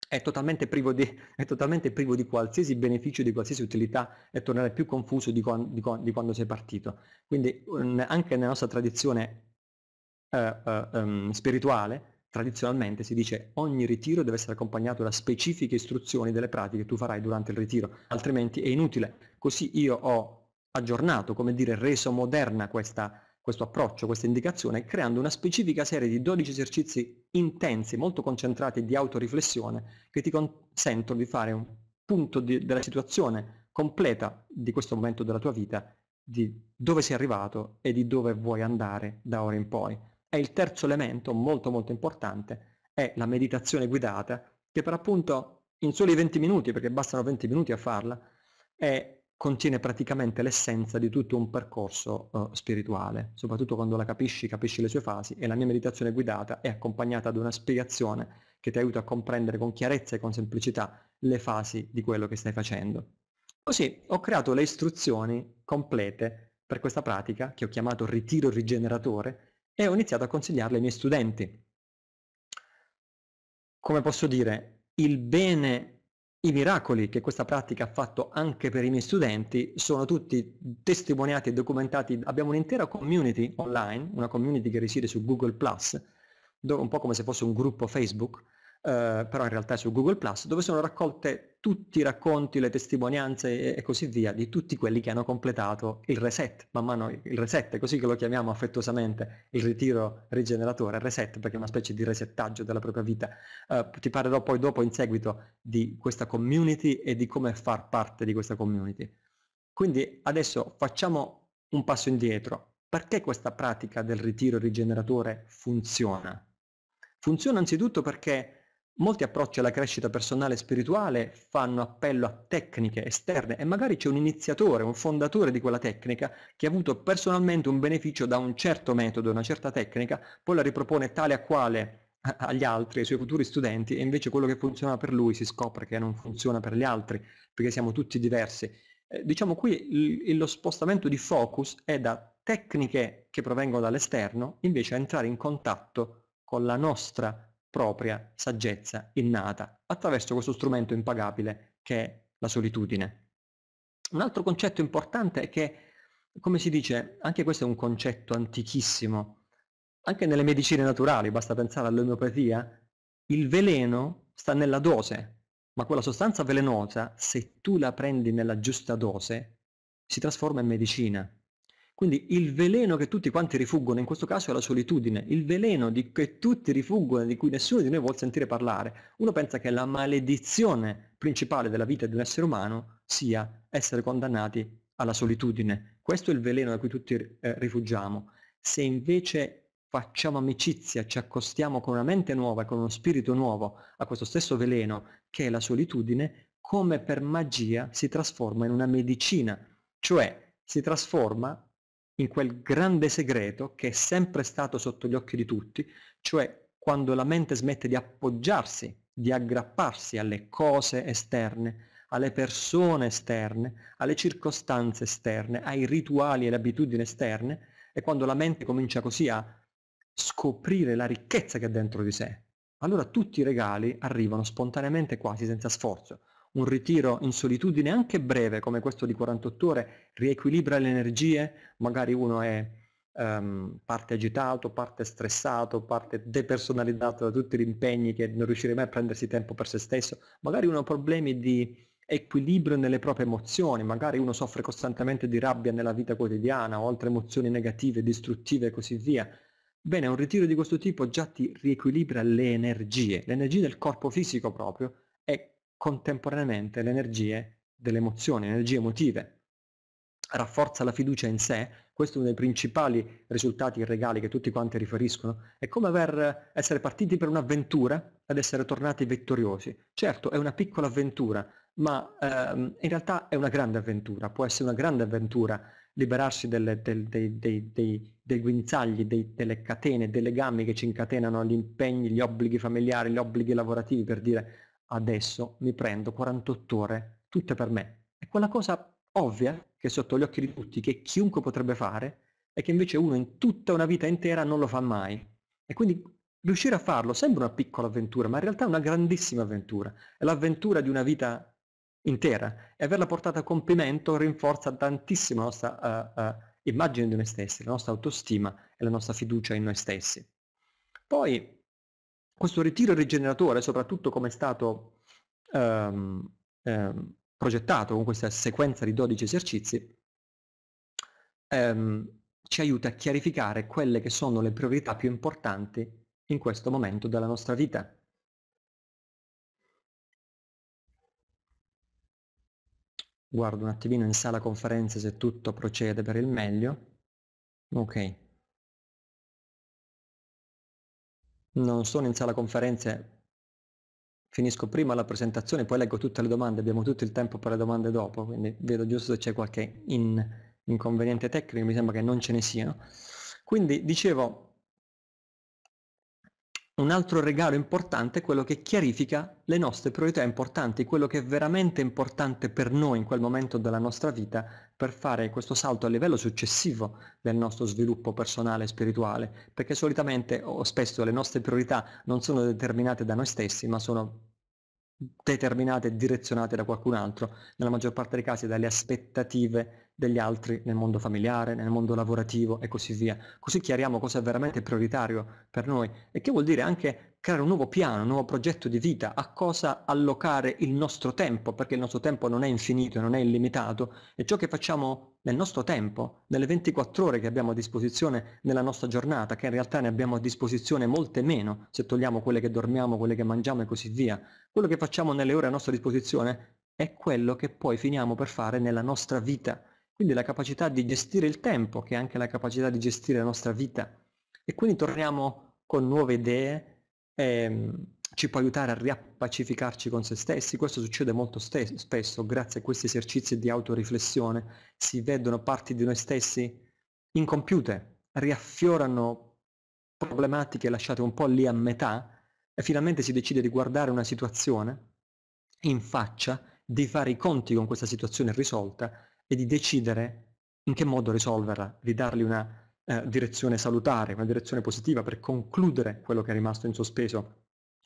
è totalmente privo di, totalmente privo di qualsiasi beneficio, di qualsiasi utilità e tornare più confuso di, con, di, con, di quando sei partito. Quindi un, anche nella nostra tradizione eh, eh, um, spirituale Tradizionalmente si dice ogni ritiro deve essere accompagnato da specifiche istruzioni delle pratiche che tu farai durante il ritiro, altrimenti è inutile. Così io ho aggiornato, come dire, reso moderna questa, questo approccio, questa indicazione, creando una specifica serie di 12 esercizi intensi, molto concentrati di autoriflessione, che ti consentono di fare un punto di, della situazione completa di questo momento della tua vita, di dove sei arrivato e di dove vuoi andare da ora in poi. E il terzo elemento, molto molto importante, è la meditazione guidata, che per appunto in soli 20 minuti, perché bastano 20 minuti a farla, è, contiene praticamente l'essenza di tutto un percorso uh, spirituale. Soprattutto quando la capisci, capisci le sue fasi e la mia meditazione guidata è accompagnata da una spiegazione che ti aiuta a comprendere con chiarezza e con semplicità le fasi di quello che stai facendo. Così ho creato le istruzioni complete per questa pratica che ho chiamato ritiro rigeneratore e ho iniziato a consigliarle ai miei studenti. Come posso dire, il bene, i miracoli che questa pratica ha fatto anche per i miei studenti sono tutti testimoniati e documentati. Abbiamo un'intera community online, una community che risiede su Google un po' come se fosse un gruppo Facebook, eh, però in realtà è su Google Plus, dove sono raccolte tutti i racconti, le testimonianze e, e, così via di tutti quelli che hanno completato il reset, man mano il reset, così che lo chiamiamo affettuosamente il ritiro rigeneratore, reset perché è una specie di resettaggio della propria vita. Eh, ti parlerò poi dopo in seguito di questa community e di come far parte di questa community. Quindi adesso facciamo un passo indietro. Perché questa pratica del ritiro rigeneratore funziona? Funziona anzitutto perché Molti approcci alla crescita personale e spirituale fanno appello a tecniche esterne e magari c'è un iniziatore, un fondatore di quella tecnica che ha avuto personalmente un beneficio da un certo metodo, una certa tecnica, poi la ripropone tale a quale agli altri, ai suoi futuri studenti, e invece quello che funziona per lui si scopre che non funziona per gli altri, perché siamo tutti diversi. Eh, diciamo qui l- lo spostamento di focus è da tecniche che provengono dall'esterno, invece a entrare in contatto con la nostra propria saggezza innata attraverso questo strumento impagabile che è la solitudine. Un altro concetto importante è che, come si dice, anche questo è un concetto antichissimo, anche nelle medicine naturali, basta pensare all'omeopatia, il veleno sta nella dose, ma quella sostanza velenosa, se tu la prendi nella giusta dose, si trasforma in medicina. Quindi il veleno che tutti quanti rifuggono, in questo caso è la solitudine, il veleno di che tutti rifuggono, di cui nessuno di noi vuole sentire parlare. Uno pensa che la maledizione principale della vita di un essere umano sia essere condannati alla solitudine. Questo è il veleno da cui tutti eh, rifugiamo. Se invece facciamo amicizia, ci accostiamo con una mente nuova e con uno spirito nuovo a questo stesso veleno che è la solitudine, come per magia si trasforma in una medicina, cioè si trasforma in quel grande segreto che è sempre stato sotto gli occhi di tutti, cioè quando la mente smette di appoggiarsi, di aggrapparsi alle cose esterne, alle persone esterne, alle circostanze esterne, ai rituali e alle abitudini esterne, e quando la mente comincia così a scoprire la ricchezza che è dentro di sé, allora tutti i regali arrivano spontaneamente quasi senza sforzo. Un ritiro in solitudine anche breve come questo di 48 ore riequilibra le energie, magari uno è um, parte agitato, parte stressato, parte depersonalizzato da tutti gli impegni che non riuscire mai a prendersi tempo per se stesso, magari uno ha problemi di equilibrio nelle proprie emozioni, magari uno soffre costantemente di rabbia nella vita quotidiana o altre emozioni negative, distruttive e così via. Bene, un ritiro di questo tipo già ti riequilibra le energie, le energie del corpo fisico proprio, contemporaneamente le energie delle emozioni, le energie emotive. Rafforza la fiducia in sé, questo è uno dei principali risultati regali che tutti quanti riferiscono, è come aver, essere partiti per un'avventura ad essere tornati vittoriosi. Certo, è una piccola avventura, ma ehm, in realtà è una grande avventura, può essere una grande avventura liberarsi delle, del, dei, dei, dei, dei, guinzagli, delle catene, dei legami che ci incatenano, gli impegni, gli obblighi familiari, gli obblighi lavorativi, per dire adesso mi prendo 48 ore tutte per me. E quella cosa ovvia che è sotto gli occhi di tutti, che chiunque potrebbe fare, e che invece uno in tutta una vita intera non lo fa mai. E quindi riuscire a farlo sembra una piccola avventura, ma in realtà è una grandissima avventura. È l'avventura di una vita intera e averla portata a compimento rinforza tantissimo la nostra uh, uh, immagine di noi stessi, la nostra autostima e la nostra fiducia in noi stessi. Poi questo ritiro rigeneratore, soprattutto come è stato ehm, ehm, progettato con questa sequenza di 12 esercizi, ehm, ci aiuta a chiarificare quelle che sono le priorità più importanti in questo momento della nostra vita. Guardo un attimino in sala conferenze se tutto procede per il meglio. Ok. Non sono in sala conferenze, finisco prima la presentazione, poi leggo tutte le domande, abbiamo tutto il tempo per le domande dopo, quindi vedo giusto se c'è qualche in, inconveniente tecnico, mi sembra che non ce ne siano. Quindi dicevo, un altro regalo importante è quello che chiarifica le nostre priorità importanti, quello che è veramente importante per noi in quel momento della nostra vita per fare questo salto a livello successivo del nostro sviluppo personale e spirituale, perché solitamente o spesso le nostre priorità non sono determinate da noi stessi, ma sono determinate e direzionate da qualcun altro, nella maggior parte dei casi dalle aspettative degli altri nel mondo familiare, nel mondo lavorativo e così via. Così chiariamo cosa è veramente prioritario per noi e che vuol dire anche creare un nuovo piano, un nuovo progetto di vita, a cosa allocare il nostro tempo, perché il nostro tempo non è infinito, non è illimitato e ciò che facciamo nel nostro tempo, nelle 24 ore che abbiamo a disposizione nella nostra giornata, che in realtà ne abbiamo a disposizione molte meno, se togliamo quelle che dormiamo, quelle che mangiamo e così via, quello che facciamo nelle ore a nostra disposizione è quello che poi finiamo per fare nella nostra vita quindi la capacità di gestire il tempo, che è anche la capacità di gestire la nostra vita. E quindi torniamo con nuove idee, ehm, ci può aiutare a riappacificarci con se stessi, questo succede molto stes- spesso, grazie a questi esercizi di autoriflessione, si vedono parti di noi stessi incompiute, riaffiorano problematiche lasciate un po' lì a metà e finalmente si decide di guardare una situazione in faccia, di fare i conti con questa situazione risolta e di decidere in che modo risolverla, di dargli una eh, direzione salutare, una direzione positiva per concludere quello che è rimasto in sospeso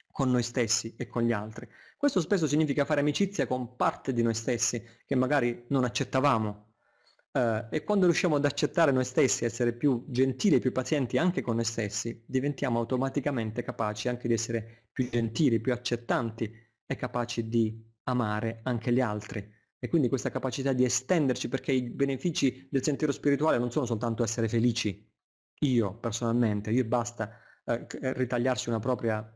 con noi stessi e con gli altri. Questo spesso significa fare amicizia con parte di noi stessi che magari non accettavamo Uh, e quando riusciamo ad accettare noi stessi, essere più gentili, più pazienti anche con noi stessi, diventiamo automaticamente capaci anche di essere più gentili, più accettanti e capaci di amare anche gli altri e quindi questa capacità di estenderci perché i benefici del sentiero spirituale non sono soltanto essere felici, io personalmente, io basta eh, eh, ritagliarsi una propria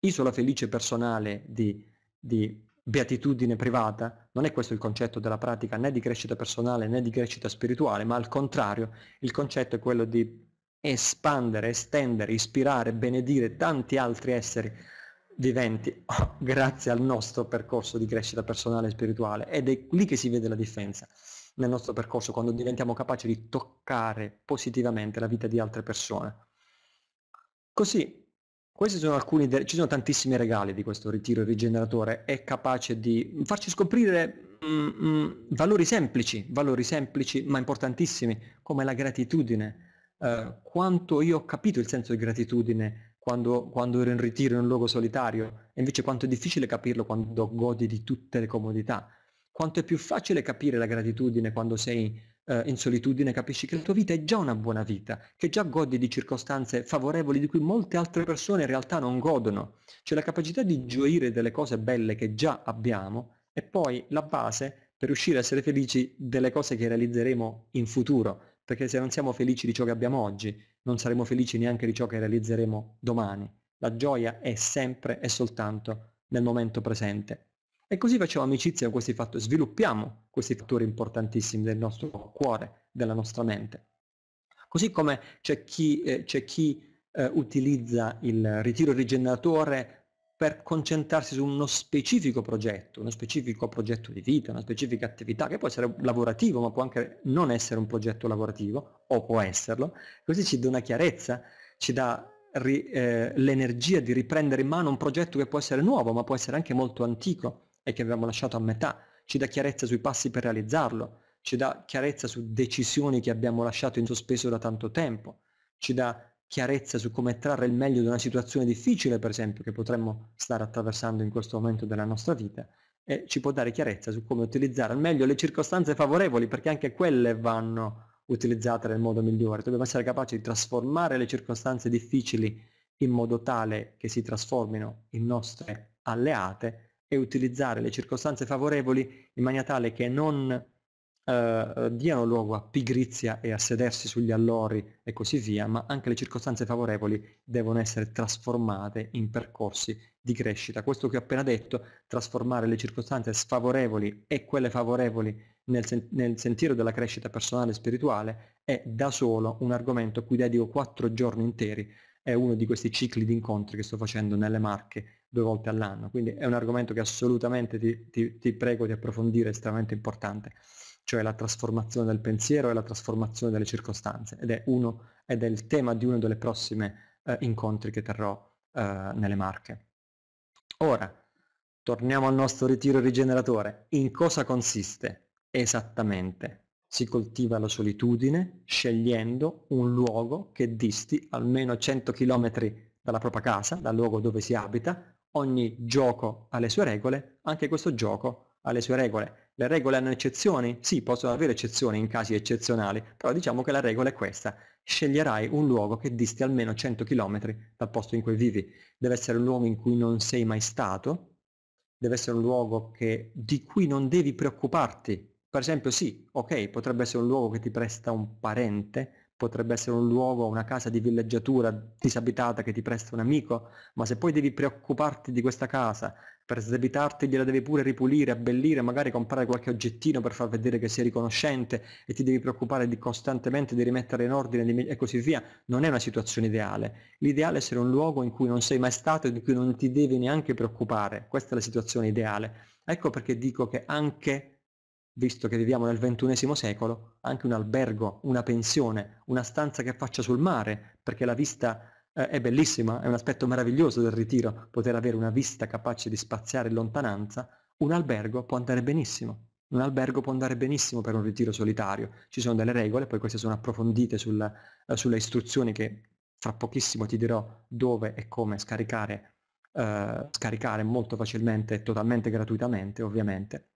isola felice personale di, di, beatitudine privata, non è questo il concetto della pratica né di crescita personale né di crescita spirituale, ma al contrario il concetto è quello di espandere, estendere, ispirare, benedire tanti altri esseri viventi grazie al nostro percorso di crescita personale e spirituale ed è lì che si vede la differenza nel nostro percorso quando diventiamo capaci di toccare positivamente la vita di altre persone. Così, questi sono alcuni, de- ci sono tantissimi regali di questo ritiro rigeneratore, è capace di farci scoprire mm, mm, valori semplici, valori semplici ma importantissimi come la gratitudine, eh, quanto io ho capito il senso di gratitudine quando, quando, ero in ritiro in un luogo solitario, e invece quanto è difficile capirlo quando godi di tutte le comodità. Quanto è più facile capire la gratitudine quando sei eh, in solitudine, capisci che la tua vita è già una buona vita, che già godi di circostanze favorevoli di cui molte altre persone in realtà non godono. Cioè la capacità di gioire delle cose belle che già abbiamo è poi la base per riuscire a essere felici delle cose che realizzeremo in futuro perché se non siamo felici di ciò che abbiamo oggi, non saremo felici neanche di ciò che realizzeremo domani. La gioia è sempre e soltanto nel momento presente. E così facciamo amicizia con questi fattori, sviluppiamo questi fattori importantissimi del nostro cuore, della nostra mente. Così come c'è chi, eh, chi eh, utilizza il ritiro rigeneratore per concentrarsi su uno specifico progetto, uno specifico progetto di vita, una specifica attività che può essere lavorativo ma può anche non essere un progetto lavorativo o può esserlo, così ci dà una chiarezza, ci dà ri, eh, l'energia di riprendere in mano un progetto che può essere nuovo ma può essere anche molto antico e che abbiamo lasciato a metà, ci dà chiarezza sui passi per realizzarlo, ci dà chiarezza su decisioni che abbiamo lasciato in sospeso da tanto tempo, ci dà chiarezza su come trarre il meglio da una situazione difficile, per esempio, che potremmo stare attraversando in questo momento della nostra vita, e ci può dare chiarezza su come utilizzare al meglio le circostanze favorevoli, perché anche quelle vanno utilizzate nel modo migliore. Dobbiamo essere capaci di trasformare le circostanze difficili in modo tale che si trasformino in nostre alleate e utilizzare le circostanze favorevoli in maniera tale che non eh, diano luogo a pigrizia e a sedersi sugli allori e così via, ma anche le circostanze favorevoli devono essere trasformate in percorsi di crescita. Questo che ho appena detto, trasformare le circostanze sfavorevoli e quelle favorevoli nel, sen- nel sentiero della crescita personale e spirituale, è da solo un argomento a cui dedico quattro giorni interi è uno di questi cicli di incontri che sto facendo nelle Marche due volte all'anno, quindi è un argomento che assolutamente ti, ti, ti prego di approfondire, è estremamente importante cioè la trasformazione del pensiero e la trasformazione delle circostanze, ed è, uno, ed è il tema di uno delle prossime eh, incontri che terrò eh, nelle Marche. Ora, torniamo al nostro ritiro rigeneratore. In cosa consiste esattamente? Si coltiva la solitudine scegliendo un luogo che disti almeno 100 km dalla propria casa, dal luogo dove si abita. Ogni gioco ha le sue regole, anche questo gioco ha le sue regole. Le regole hanno eccezioni? Sì, possono avere eccezioni in casi eccezionali, però diciamo che la regola è questa. Sceglierai un luogo che disti almeno 100 km dal posto in cui vivi. Deve essere un luogo in cui non sei mai stato, deve essere un luogo che, di cui non devi preoccuparti. Per esempio sì, ok, potrebbe essere un luogo che ti presta un parente, potrebbe essere un luogo, una casa di villeggiatura disabitata che ti presta un amico, ma se poi devi preoccuparti di questa casa, per sdebitarti gliela devi pure ripulire, abbellire, magari comprare qualche oggettino per far vedere che sei riconoscente e ti devi preoccupare di costantemente di rimettere in ordine di, e così via, non è una situazione ideale. L'ideale è essere un luogo in cui non sei mai stato e di cui non ti devi neanche preoccupare, questa è la situazione ideale. Ecco perché dico che anche visto che viviamo nel ventunesimo secolo, anche un albergo, una pensione, una stanza che faccia sul mare, perché la vista eh, è bellissima, è un aspetto meraviglioso del ritiro, poter avere una vista capace di spaziare in lontananza, un albergo può andare benissimo. Un albergo può andare benissimo per un ritiro solitario, ci sono delle regole, poi queste sono approfondite sulla, eh, sulle istruzioni che fra pochissimo ti dirò dove e come scaricare, eh, scaricare molto facilmente e totalmente gratuitamente ovviamente.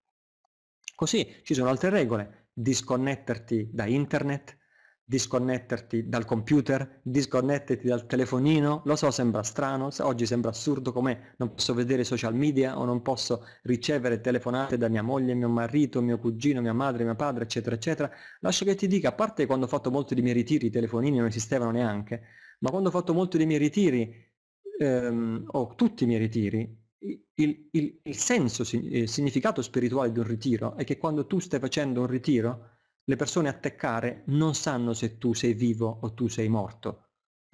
Così ci sono altre regole, disconnetterti da internet, disconnetterti dal computer, disconnetterti dal telefonino, lo so sembra strano, oggi sembra assurdo come non posso vedere social media o non posso ricevere telefonate da mia moglie, mio marito, mio cugino, mia madre, mio padre, eccetera, eccetera, Lascio che ti dica, a parte quando ho fatto molti dei miei ritiri i telefonini non esistevano neanche, ma quando ho fatto molti dei miei ritiri, ehm, o tutti i miei ritiri, il, il, il senso, il eh, significato spirituale di un ritiro è che quando tu stai facendo un ritiro, le persone attaccare non sanno se tu sei vivo o tu sei morto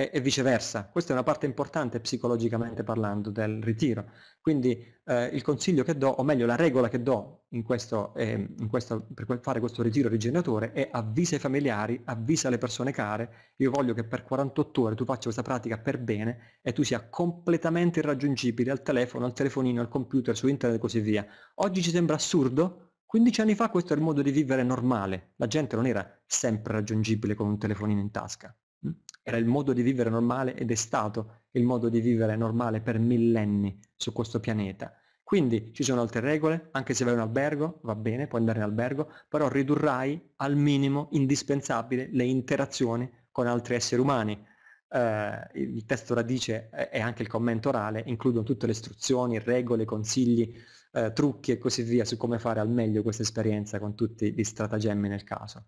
e, e viceversa. Questa è una parte importante psicologicamente parlando del ritiro. Quindi eh, il consiglio che do, o meglio la regola che do in questo, eh, in questo, per fare questo ritiro rigeneratore è avvisa i familiari, avvisa le persone care, io voglio che per 48 ore tu faccia questa pratica per bene e tu sia completamente irraggiungibile al telefono, al telefonino, al computer, su internet e così via. Oggi ci sembra assurdo, 15 anni fa questo era il modo di vivere normale, la gente non era sempre raggiungibile con un telefonino in tasca, mm? era il modo di vivere normale ed è stato il modo di vivere normale per millenni su questo pianeta. Quindi ci sono altre regole, anche se vai un albergo, va bene, puoi andare in albergo, però ridurrai al minimo indispensabile le interazioni con altri esseri umani. Eh, il testo radice eh, e anche il commento orale includono tutte le istruzioni, regole, consigli, eh, trucchi e così via su come fare al meglio questa esperienza con tutti gli stratagemmi nel caso,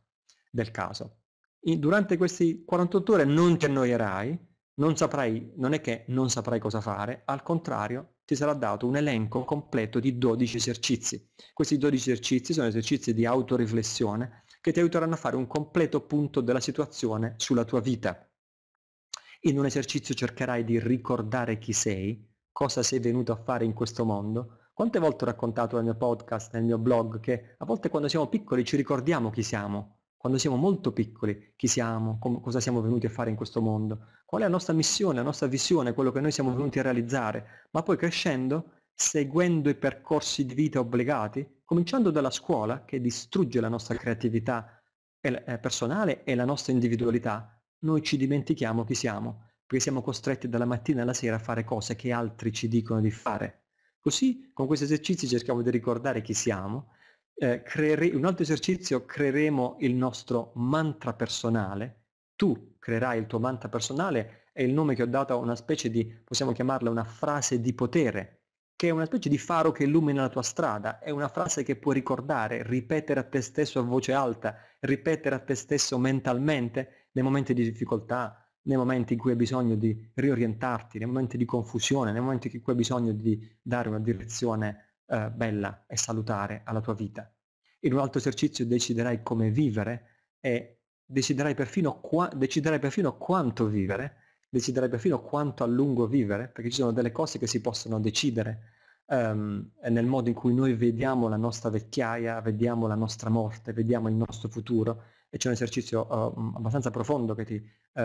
del caso. In, durante queste 48 ore non ti annoierai, non saprai, non è che non saprai cosa fare, al contrario ti sarà dato un elenco completo di 12 esercizi. Questi 12 esercizi sono esercizi di autoriflessione che ti aiuteranno a fare un completo punto della situazione sulla tua vita. In un esercizio cercherai di ricordare chi sei, cosa sei venuto a fare in questo mondo, quante volte ho raccontato nel mio podcast, nel mio blog, che a volte quando siamo piccoli ci ricordiamo chi siamo, quando siamo molto piccoli, chi siamo, com- cosa siamo venuti a fare in questo mondo, qual è la nostra missione, la nostra visione, quello che noi siamo mm-hmm. venuti a realizzare, ma poi crescendo, seguendo i percorsi di vita obbligati, cominciando dalla scuola che distrugge la nostra creatività eh, personale e la nostra individualità, noi ci dimentichiamo chi siamo, perché siamo costretti dalla mattina alla sera a fare cose che altri ci dicono di fare Così con questi esercizi cerchiamo di ricordare chi siamo, eh, creere, un altro esercizio creeremo il nostro mantra personale, tu creerai il tuo mantra personale, è il nome che ho dato a una specie di, possiamo chiamarla una frase di potere, che è una specie di faro che illumina la tua strada, è una frase che puoi ricordare, ripetere a te stesso a voce alta, ripetere a te stesso mentalmente nei momenti di difficoltà, nei momenti in cui hai bisogno di riorientarti, nei momenti di confusione, nei momenti in cui hai bisogno di dare una direzione eh, bella e salutare alla tua vita. In un altro esercizio deciderai come vivere e deciderai perfino, qua, deciderai perfino quanto vivere, deciderai perfino quanto a lungo vivere, perché ci sono delle cose che si possono decidere um, nel modo in cui noi vediamo la nostra vecchiaia, vediamo la nostra morte, vediamo il nostro futuro, e c'è un esercizio uh, abbastanza profondo che ti uh,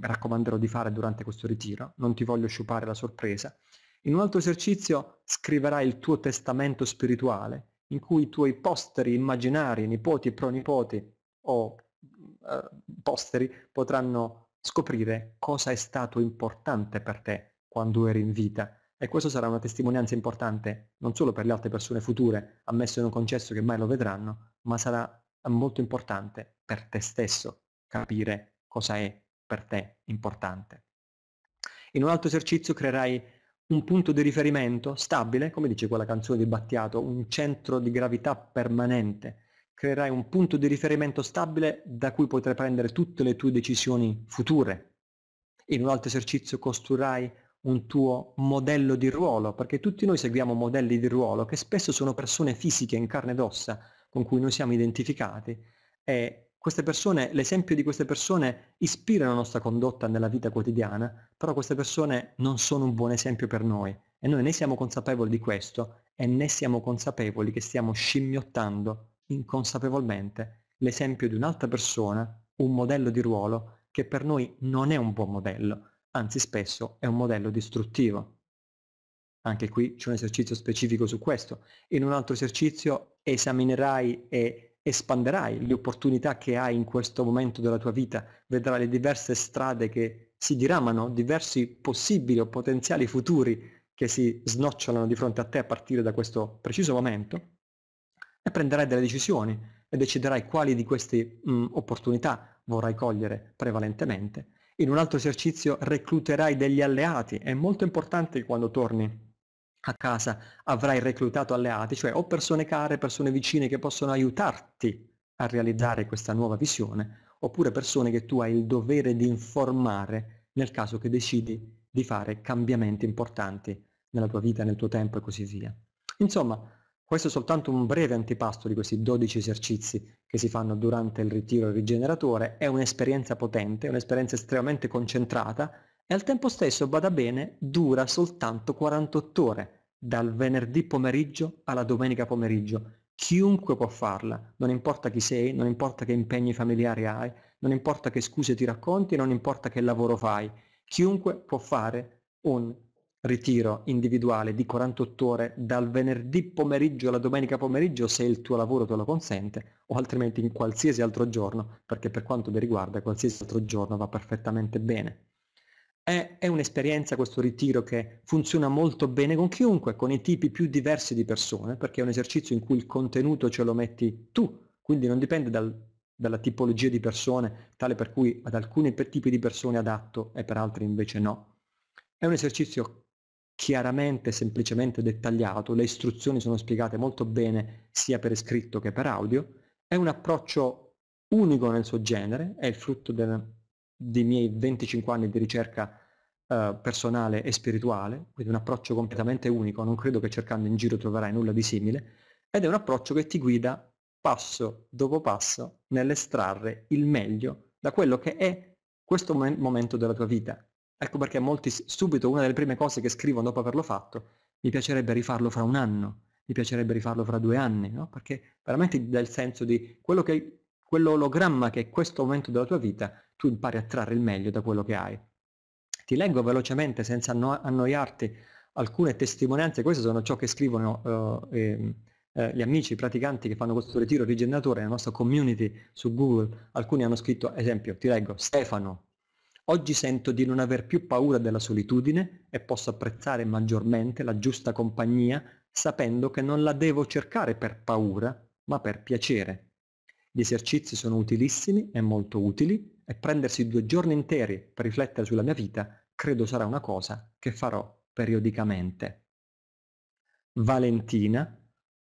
raccomanderò di fare durante questo ritiro, non ti voglio sciupare la sorpresa. In un altro esercizio scriverai il tuo testamento spirituale, in cui i tuoi posteri immaginari, nipoti e pronipoti o eh, posteri potranno scoprire cosa è stato importante per te quando eri in vita e questo sarà una testimonianza importante non solo per le altre persone future, ammesso in un concesso che mai lo vedranno, ma sarà è molto importante per te stesso capire cosa è per te importante. In un altro esercizio creerai un punto di riferimento stabile, come dice quella canzone di Battiato, un centro di gravità permanente. Creerai un punto di riferimento stabile da cui potrai prendere tutte le tue decisioni future. In un altro esercizio costruirai un tuo modello di ruolo, perché tutti noi seguiamo modelli di ruolo che spesso sono persone fisiche in carne ed ossa, con cui noi siamo identificati e queste persone, l'esempio di queste persone ispira la nostra condotta nella vita quotidiana, però queste persone non sono un buon esempio per noi e noi ne siamo consapevoli di questo e ne siamo consapevoli che stiamo scimmiottando inconsapevolmente l'esempio di un'altra persona, un modello di ruolo che per noi non è un buon modello, anzi spesso è un modello distruttivo. Anche qui c'è un esercizio specifico su questo. In un altro esercizio esaminerai e espanderai le opportunità che hai in questo momento della tua vita, vedrai le diverse strade che si diramano, diversi possibili o potenziali futuri che si snocciolano di fronte a te a partire da questo preciso momento e prenderai delle decisioni e deciderai quali di queste mh, mm, opportunità vorrai cogliere prevalentemente. In un altro esercizio recluterai degli alleati, è molto importante quando torni a casa avrai reclutato alleati, cioè o persone care, persone vicine che possono aiutarti a realizzare certo. questa nuova visione, oppure persone che tu hai il dovere di informare nel caso che decidi di fare cambiamenti importanti nella tua vita, nel tuo tempo e così via. Insomma, questo è soltanto un breve antipasto di questi 12 esercizi che si fanno durante il ritiro rigeneratore, è un'esperienza potente, un'esperienza estremamente concentrata e al tempo stesso, bada bene, dura soltanto 48 ore, dal venerdì pomeriggio alla domenica pomeriggio. Chiunque può farla, non importa chi sei, non importa che impegni familiari hai, non importa che scuse ti racconti, non importa che lavoro fai, chiunque può fare un ritiro individuale di 48 ore dal venerdì pomeriggio alla domenica pomeriggio se il tuo lavoro te lo consente o altrimenti in qualsiasi altro giorno perché per quanto mi riguarda qualsiasi altro giorno va perfettamente bene. È, è, un'esperienza questo ritiro che funziona molto bene con chiunque, con i tipi più diversi di persone, perché è un esercizio in cui il contenuto ce lo metti tu, quindi non dipende dal, dalla tipologia di persone, tale per cui ad alcuni tipi di persone adatto e per altri invece no. È un esercizio chiaramente, semplicemente dettagliato, le istruzioni sono spiegate molto bene sia per scritto che per audio, è un approccio unico nel suo genere, è il frutto del, dei miei 25 anni di ricerca eh, personale e spirituale, quindi un approccio completamente unico, non credo che cercando in giro troverai nulla di simile, ed è un approccio che ti guida passo dopo passo nell'estrarre il meglio da quello che è questo mom- momento della tua vita. Ecco perché molti subito una delle prime cose che scrivono dopo averlo fatto, mi piacerebbe rifarlo fra un anno, mi piacerebbe rifarlo fra due anni, no? perché veramente dà il senso di quello che quell'ologramma che è questo momento della tua vita, tu impari a trarre il meglio da quello che hai. Ti leggo velocemente, senza anno- annoiarti, alcune testimonianze, queste sono ciò che scrivono eh, ehm, eh, gli amici praticanti che fanno questo ritiro rigeneratore nella nostra community su Google, alcuni hanno scritto, esempio, ti leggo, Stefano, oggi sento di non aver più paura della solitudine e posso apprezzare maggiormente la giusta compagnia sapendo che non la devo cercare per paura, ma per piacere. Gli esercizi sono utilissimi e molto utili e prendersi due giorni interi per riflettere sulla mia vita credo sarà una cosa che farò periodicamente. Valentina,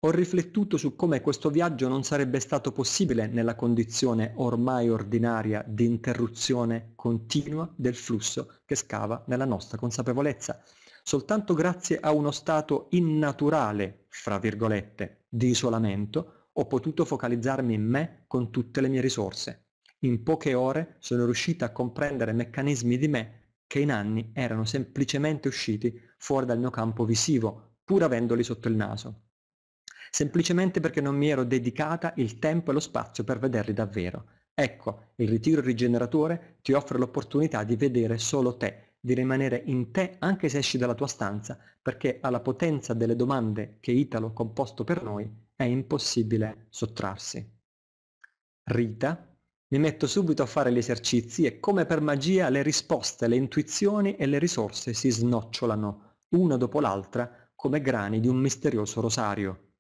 ho riflettuto su come questo viaggio non sarebbe stato possibile nella condizione ormai ordinaria di interruzione continua del flusso che scava nella nostra consapevolezza, soltanto grazie a uno stato innaturale, fra virgolette, di isolamento, ho potuto focalizzarmi in me con tutte le mie risorse. In poche ore sono riuscita a comprendere meccanismi di me che in anni erano semplicemente usciti fuori dal mio campo visivo, pur avendoli sotto il naso. Semplicemente perché non mi ero dedicata il tempo e lo spazio per vederli davvero. Ecco, il ritiro rigeneratore ti offre l'opportunità di vedere solo te di rimanere in te anche se esci dalla tua stanza, perché alla potenza delle domande che Italo ha composto per noi è impossibile sottrarsi. Rita, mi metto subito a fare gli esercizi e come per magia le risposte, le intuizioni e le risorse si snocciolano, una dopo l'altra, come grani di un misterioso rosario.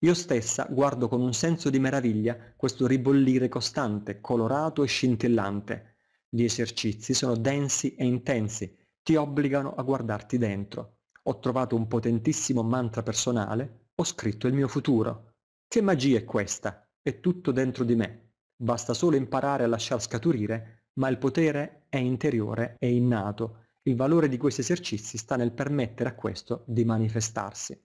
Io stessa guardo con un senso di meraviglia questo ribollire costante, colorato e scintillante. Gli esercizi sono densi e intensi, ti obbligano a guardarti dentro. Ho trovato un potentissimo mantra personale, ho scritto il mio futuro. Che magia è questa? È tutto dentro di me. Basta solo imparare a lasciar scaturire, ma il potere è interiore e innato. Il valore di questi esercizi sta nel permettere a questo di manifestarsi.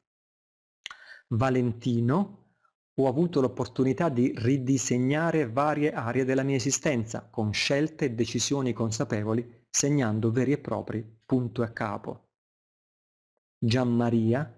Valentino ho avuto l'opportunità di ridisegnare varie aree della mia esistenza con scelte e decisioni consapevoli, segnando veri e propri punto e capo. Gian Maria,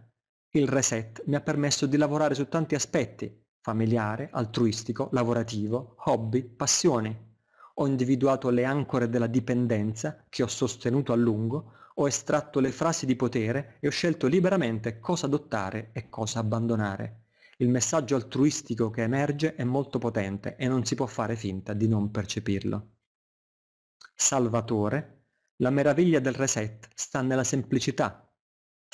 il reset mi ha permesso di lavorare su tanti aspetti, familiare, altruistico, lavorativo, hobby, passioni. Ho individuato le ancore della dipendenza che ho sostenuto a lungo, ho estratto le frasi di potere e ho scelto liberamente cosa adottare e cosa abbandonare. Il messaggio altruistico che emerge è molto potente e non si può fare finta di non percepirlo. Salvatore, la meraviglia del reset sta nella semplicità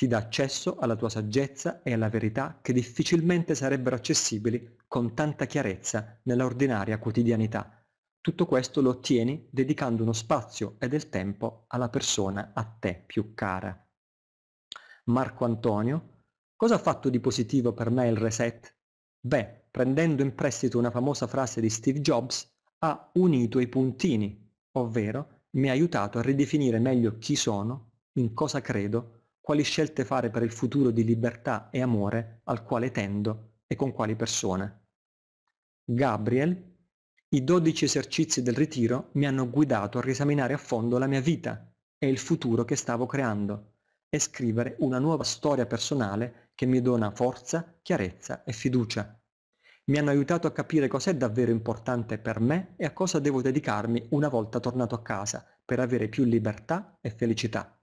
ti dà accesso alla tua saggezza e alla verità che difficilmente sarebbero accessibili con tanta chiarezza nella ordinaria quotidianità. Tutto questo lo ottieni dedicando uno spazio e del tempo alla persona a te più cara. Marco Antonio, cosa ha fatto di positivo per me il reset? Beh, prendendo in prestito una famosa frase di Steve Jobs, ha unito i puntini, ovvero mi ha aiutato a ridefinire meglio chi sono, in cosa credo, quali scelte fare per il futuro di libertà e amore al quale tendo e con quali persone. Gabriel, i dodici esercizi del ritiro mi hanno guidato a riesaminare a fondo la mia vita e il futuro che stavo creando e scrivere una nuova storia personale che mi dona forza, chiarezza e fiducia. Mi hanno aiutato a capire cos'è davvero importante per me e a cosa devo dedicarmi una volta tornato a casa per avere più libertà e felicità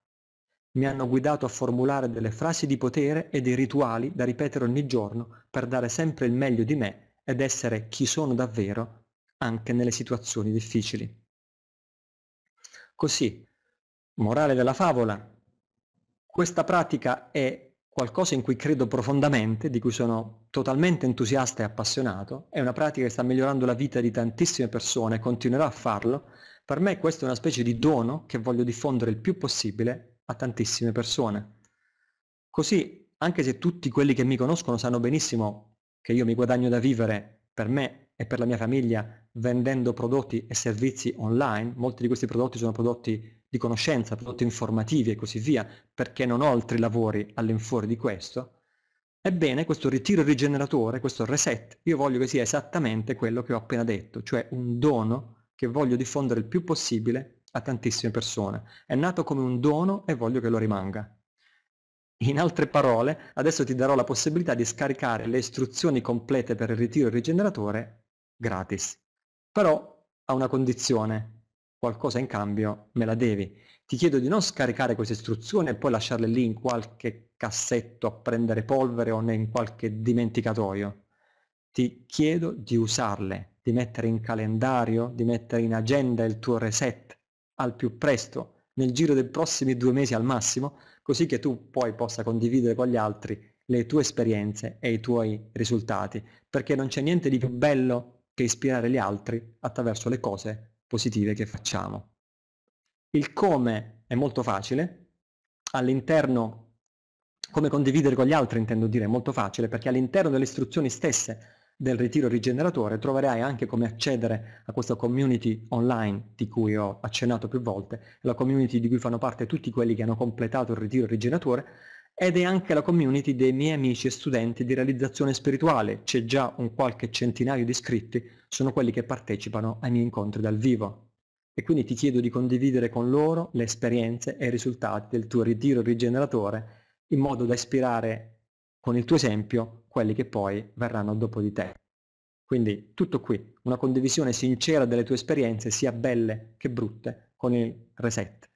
mi hanno guidato a formulare delle frasi di potere e dei rituali da ripetere ogni giorno per dare sempre il meglio di me ed essere chi sono davvero anche nelle situazioni difficili. Così, morale della favola, questa pratica è qualcosa in cui credo profondamente, di cui sono totalmente entusiasta e appassionato, è una pratica che sta migliorando la vita di tantissime persone e continuerà a farlo, per me questo è una specie di dono che voglio diffondere il più possibile a tantissime persone. Così, anche se tutti quelli che mi conoscono sanno benissimo che io mi guadagno da vivere per me e per la mia famiglia vendendo prodotti e servizi online, molti di questi prodotti sono prodotti di conoscenza, prodotti informativi e così via, perché non ho altri lavori all'infuori di questo, ebbene questo ritiro rigeneratore, questo reset, io voglio che sia esattamente quello che ho appena detto, cioè un dono che voglio diffondere il più possibile a tantissime persone. È nato come un dono e voglio che lo rimanga. In altre parole, adesso ti darò la possibilità di scaricare le istruzioni complete per il ritiro e il rigeneratore gratis. Però a una condizione, qualcosa in cambio me la devi. Ti chiedo di non scaricare queste istruzioni e poi lasciarle lì in qualche cassetto a prendere polvere o in qualche dimenticatoio. Ti chiedo di usarle, di mettere in calendario, di mettere in agenda il tuo reset, al più presto, nel giro dei prossimi due mesi al massimo, così che tu poi possa condividere con gli altri le tue esperienze e i tuoi risultati, perché non c'è niente di più bello che ispirare gli altri attraverso le cose positive che facciamo. Il come è molto facile, all'interno, come condividere con gli altri intendo dire, è molto facile, perché all'interno delle istruzioni stesse del ritiro rigeneratore troverai anche come accedere a questa community online di cui ho accennato più volte, la community di cui fanno parte tutti quelli che hanno completato il ritiro rigeneratore ed è anche la community dei miei amici e studenti di realizzazione spirituale, c'è già un qualche centinaio di iscritti, sono quelli che partecipano ai miei incontri dal vivo. E quindi ti chiedo di condividere con loro le esperienze e i risultati del tuo ritiro rigeneratore in modo da ispirare con il tuo esempio quelli che poi verranno dopo di te. Quindi tutto qui, una condivisione sincera delle tue esperienze, sia belle che brutte, con il reset.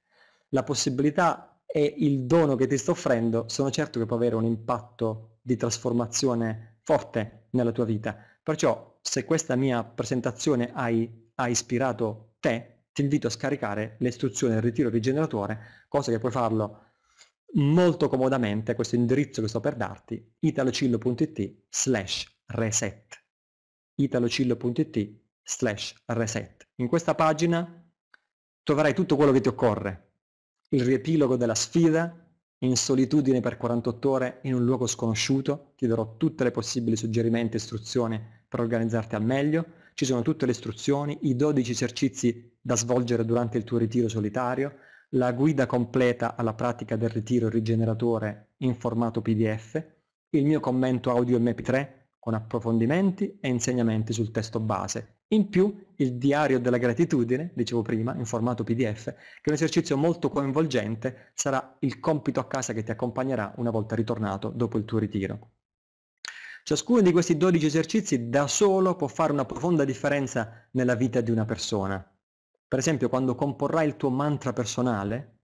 La possibilità e il dono che ti sto offrendo sono certo che può avere un impatto di trasformazione forte nella tua vita. Perciò se questa mia presentazione hai, ha ispirato te, ti invito a scaricare le istruzioni del ritiro rigeneratore, cosa che puoi farlo molto comodamente a questo indirizzo che sto per darti, italocillo.it slash reset. italocillo.it slash reset. In questa pagina troverai tutto quello che ti occorre, il riepilogo della sfida, in solitudine per 48 ore in un luogo sconosciuto, ti darò tutte le possibili suggerimenti e istruzioni per organizzarti al meglio, ci sono tutte le istruzioni, i 12 esercizi da svolgere durante il tuo ritiro solitario, la guida completa alla pratica del ritiro rigeneratore in formato PDF, il mio commento audio MP3 con approfondimenti e insegnamenti sul testo base. In più il diario della gratitudine, dicevo prima, in formato PDF, che è un esercizio molto coinvolgente, sarà il compito a casa che ti accompagnerà una volta ritornato dopo il tuo ritiro. Ciascuno di questi 12 esercizi da solo può fare una profonda differenza nella vita di una persona. Per esempio, quando comporrai il tuo mantra personale,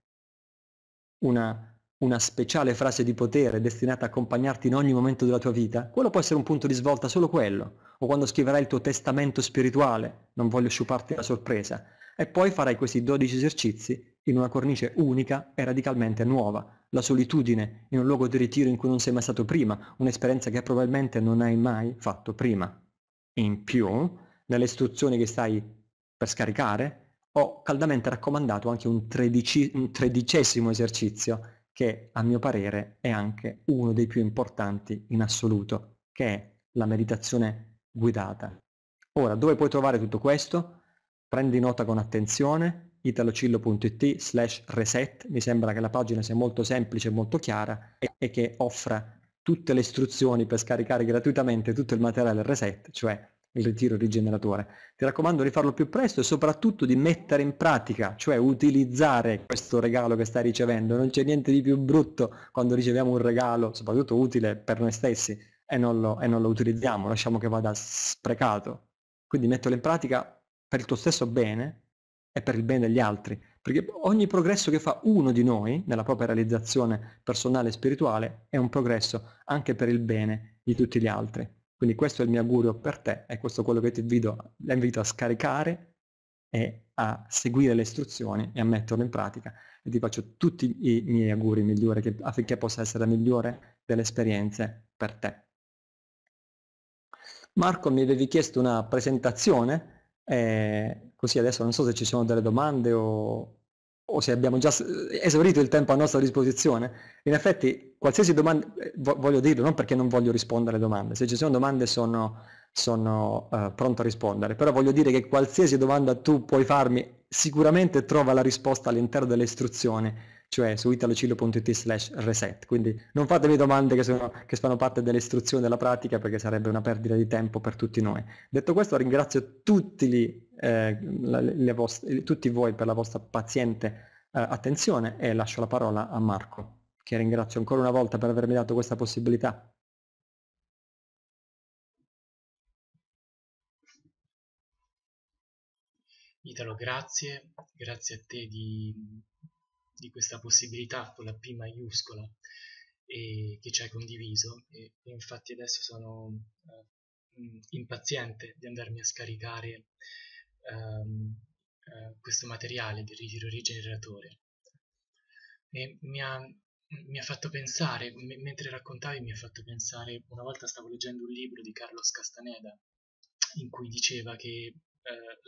una, una, speciale frase di potere destinata a accompagnarti in ogni momento della tua vita, quello può essere un punto di svolta solo quello. O quando scriverai il tuo testamento spirituale, non voglio sciuparti la sorpresa. E poi farai questi 12 esercizi in una cornice unica e radicalmente nuova. La solitudine in un luogo di ritiro in cui non sei mai stato prima, un'esperienza che probabilmente non hai mai fatto prima. In più, nelle istruzioni che stai per scaricare, ho caldamente raccomandato anche un, tredici, un tredicesimo esercizio che a mio parere è anche uno dei più importanti in assoluto, che è la meditazione guidata. Ora, dove puoi trovare tutto questo? Prendi nota con attenzione, italocillo.it slash reset, mi sembra che la pagina sia molto semplice, molto chiara e che offra tutte le istruzioni per scaricare gratuitamente tutto il materiale reset, cioè il ritiro rigeneratore. Ti raccomando di farlo più presto e soprattutto di mettere in pratica, cioè utilizzare questo regalo che stai ricevendo. Non c'è niente di più brutto quando riceviamo un regalo, soprattutto utile per noi stessi, e non lo, e non lo utilizziamo, lasciamo che vada sprecato. Quindi metterlo in pratica per il tuo stesso bene e per il bene degli altri, perché ogni progresso che fa uno di noi nella propria realizzazione personale e spirituale è un progresso anche per il bene di tutti gli altri. Quindi questo è il mio augurio per te e questo è quello che ti invito, invito a scaricare e a seguire le istruzioni e a metterlo in pratica e ti faccio tutti i miei auguri migliori che, affinché possa essere la migliore delle esperienze per te. Marco mi avevi chiesto una presentazione, eh, così adesso non so se ci sono delle domande o o se abbiamo già esaurito il tempo a nostra disposizione, in effetti qualsiasi domanda, voglio dirlo non perché non voglio rispondere alle domande, se ci sono domande sono, sono uh, pronto a rispondere, però voglio dire che qualsiasi domanda tu puoi farmi sicuramente trova la risposta all'interno delle istruzioni, cioè su italocillo.it slash reset, quindi non fatemi domande che, sono, che fanno parte delle istruzioni della pratica perché sarebbe una perdita di tempo per tutti noi. Detto questo ringrazio tutti gli eh, le vostre, eh, tutti voi per la vostra paziente eh, attenzione e lascio la parola a Marco, che ringrazio ancora una volta per avermi dato questa possibilità. Italo, grazie, grazie a te di, di questa possibilità con la P maiuscola e, eh, che ci hai condiviso. E, infatti adesso sono eh, impaziente di andarmi a scaricare ehm, eh, questo materiale di rigeneratore. E mi ha, mi ha fatto pensare, mentre raccontavi mi ha fatto pensare, una volta stavo leggendo un libro di Carlos Castaneda in cui diceva che eh,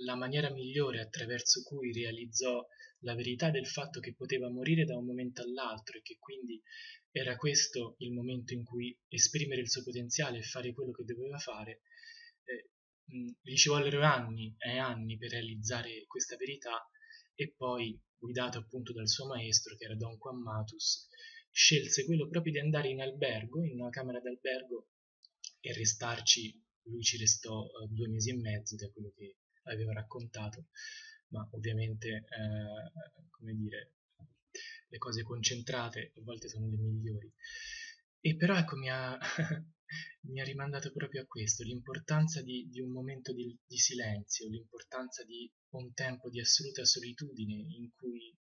la maniera migliore attraverso cui realizzò la verità del fatto che poteva morire da un momento all'altro e che quindi era questo il momento in cui esprimere il suo potenziale e fare quello che doveva fare, eh, gli ci vollero anni e anni per realizzare questa verità e poi, guidato appunto dal suo maestro, che era Don Juan Matus, scelse quello proprio di andare in albergo, in una camera d'albergo, e restarci. Lui ci restò uh, due mesi e mezzo, da quello che aveva raccontato, ma ovviamente, eh, come dire, le cose concentrate a volte sono le migliori. E però ecco, mi ha, mi ha rimandato proprio a questo, l'importanza di, di un momento di, di, silenzio, l'importanza di un tempo di assoluta solitudine in cui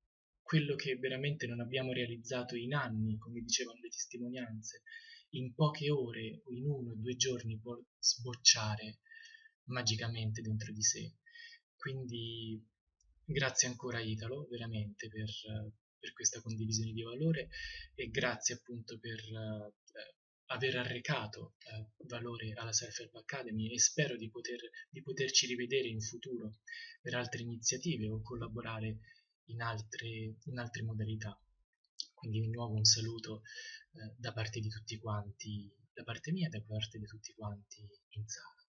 quello che veramente non abbiamo realizzato in anni, come dicevano le testimonianze, in poche ore o in uno o due giorni può sbocciare magicamente dentro di sé. Quindi grazie ancora Italo, veramente, per, per questa condivisione di valore e grazie appunto per eh, aver arrecato eh, valore alla Self-Help Academy e spero di, poter, di poterci rivedere in futuro per altre iniziative o collaborare in altre, in altre modalità. Quindi di nuovo un saluto eh, da parte di tutti quanti, da parte mia e da parte di tutti quanti in sala.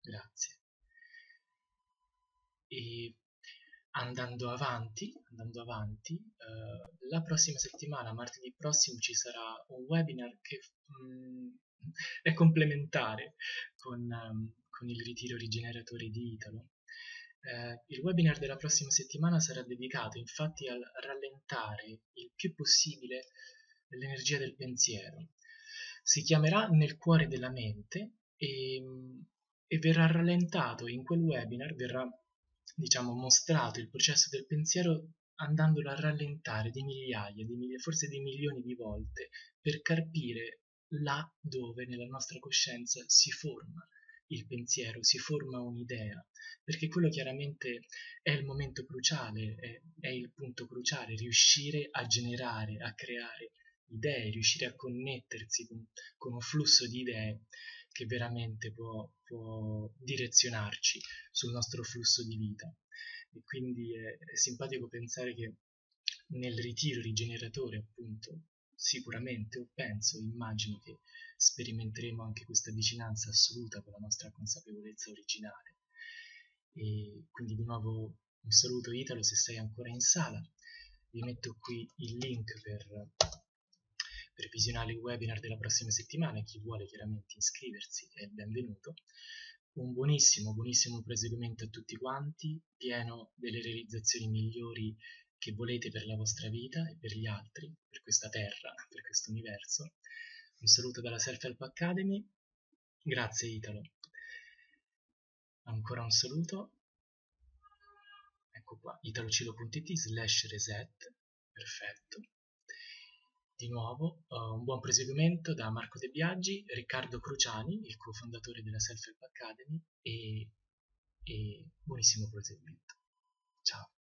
Grazie. E andando avanti, andando avanti eh, la prossima settimana, martedì prossimo, ci sarà un webinar che mh, mm, è complementare con, um, con, il ritiro rigeneratore di Italo. Eh, il webinar della prossima settimana sarà dedicato infatti al rallentare il più possibile l'energia del pensiero. Si chiamerà Nel cuore della mente e, mm, e verrà rallentato in quel webinar, verrà diciamo, mostrato il processo del pensiero andandolo a rallentare di migliaia, di miglia, forse di milioni di volte, per carpire là dove nella nostra coscienza si forma il pensiero, si forma un'idea, perché quello chiaramente è il momento cruciale, è, è, il punto cruciale, riuscire a generare, a creare idee, riuscire a connettersi con, con un flusso di idee che veramente può, può direzionarci sul nostro flusso di vita. E quindi è, è simpatico pensare che nel ritiro rigeneratore, appunto, sicuramente, o penso, immagino che sperimenteremo anche questa vicinanza assoluta con la nostra consapevolezza originale. E quindi di nuovo un saluto Italo se sei ancora in sala. Vi metto qui il link per il webinar della prossima settimana e chi vuole chiaramente iscriversi è benvenuto. Un buonissimo, buonissimo proseguimento a tutti quanti, pieno delle realizzazioni migliori che volete per la vostra vita e per gli altri, per questa terra, per questo universo. Un saluto dalla Self-Help Academy, grazie Italo. Ancora un saluto, ecco qua, italocilo.it slash reset, perfetto. Di nuovo, uh, un buon proseguimento da Marco De Biaggi, Riccardo Cruciani, il cofondatore della Self Help Academy, e, e buonissimo proseguimento. Ciao.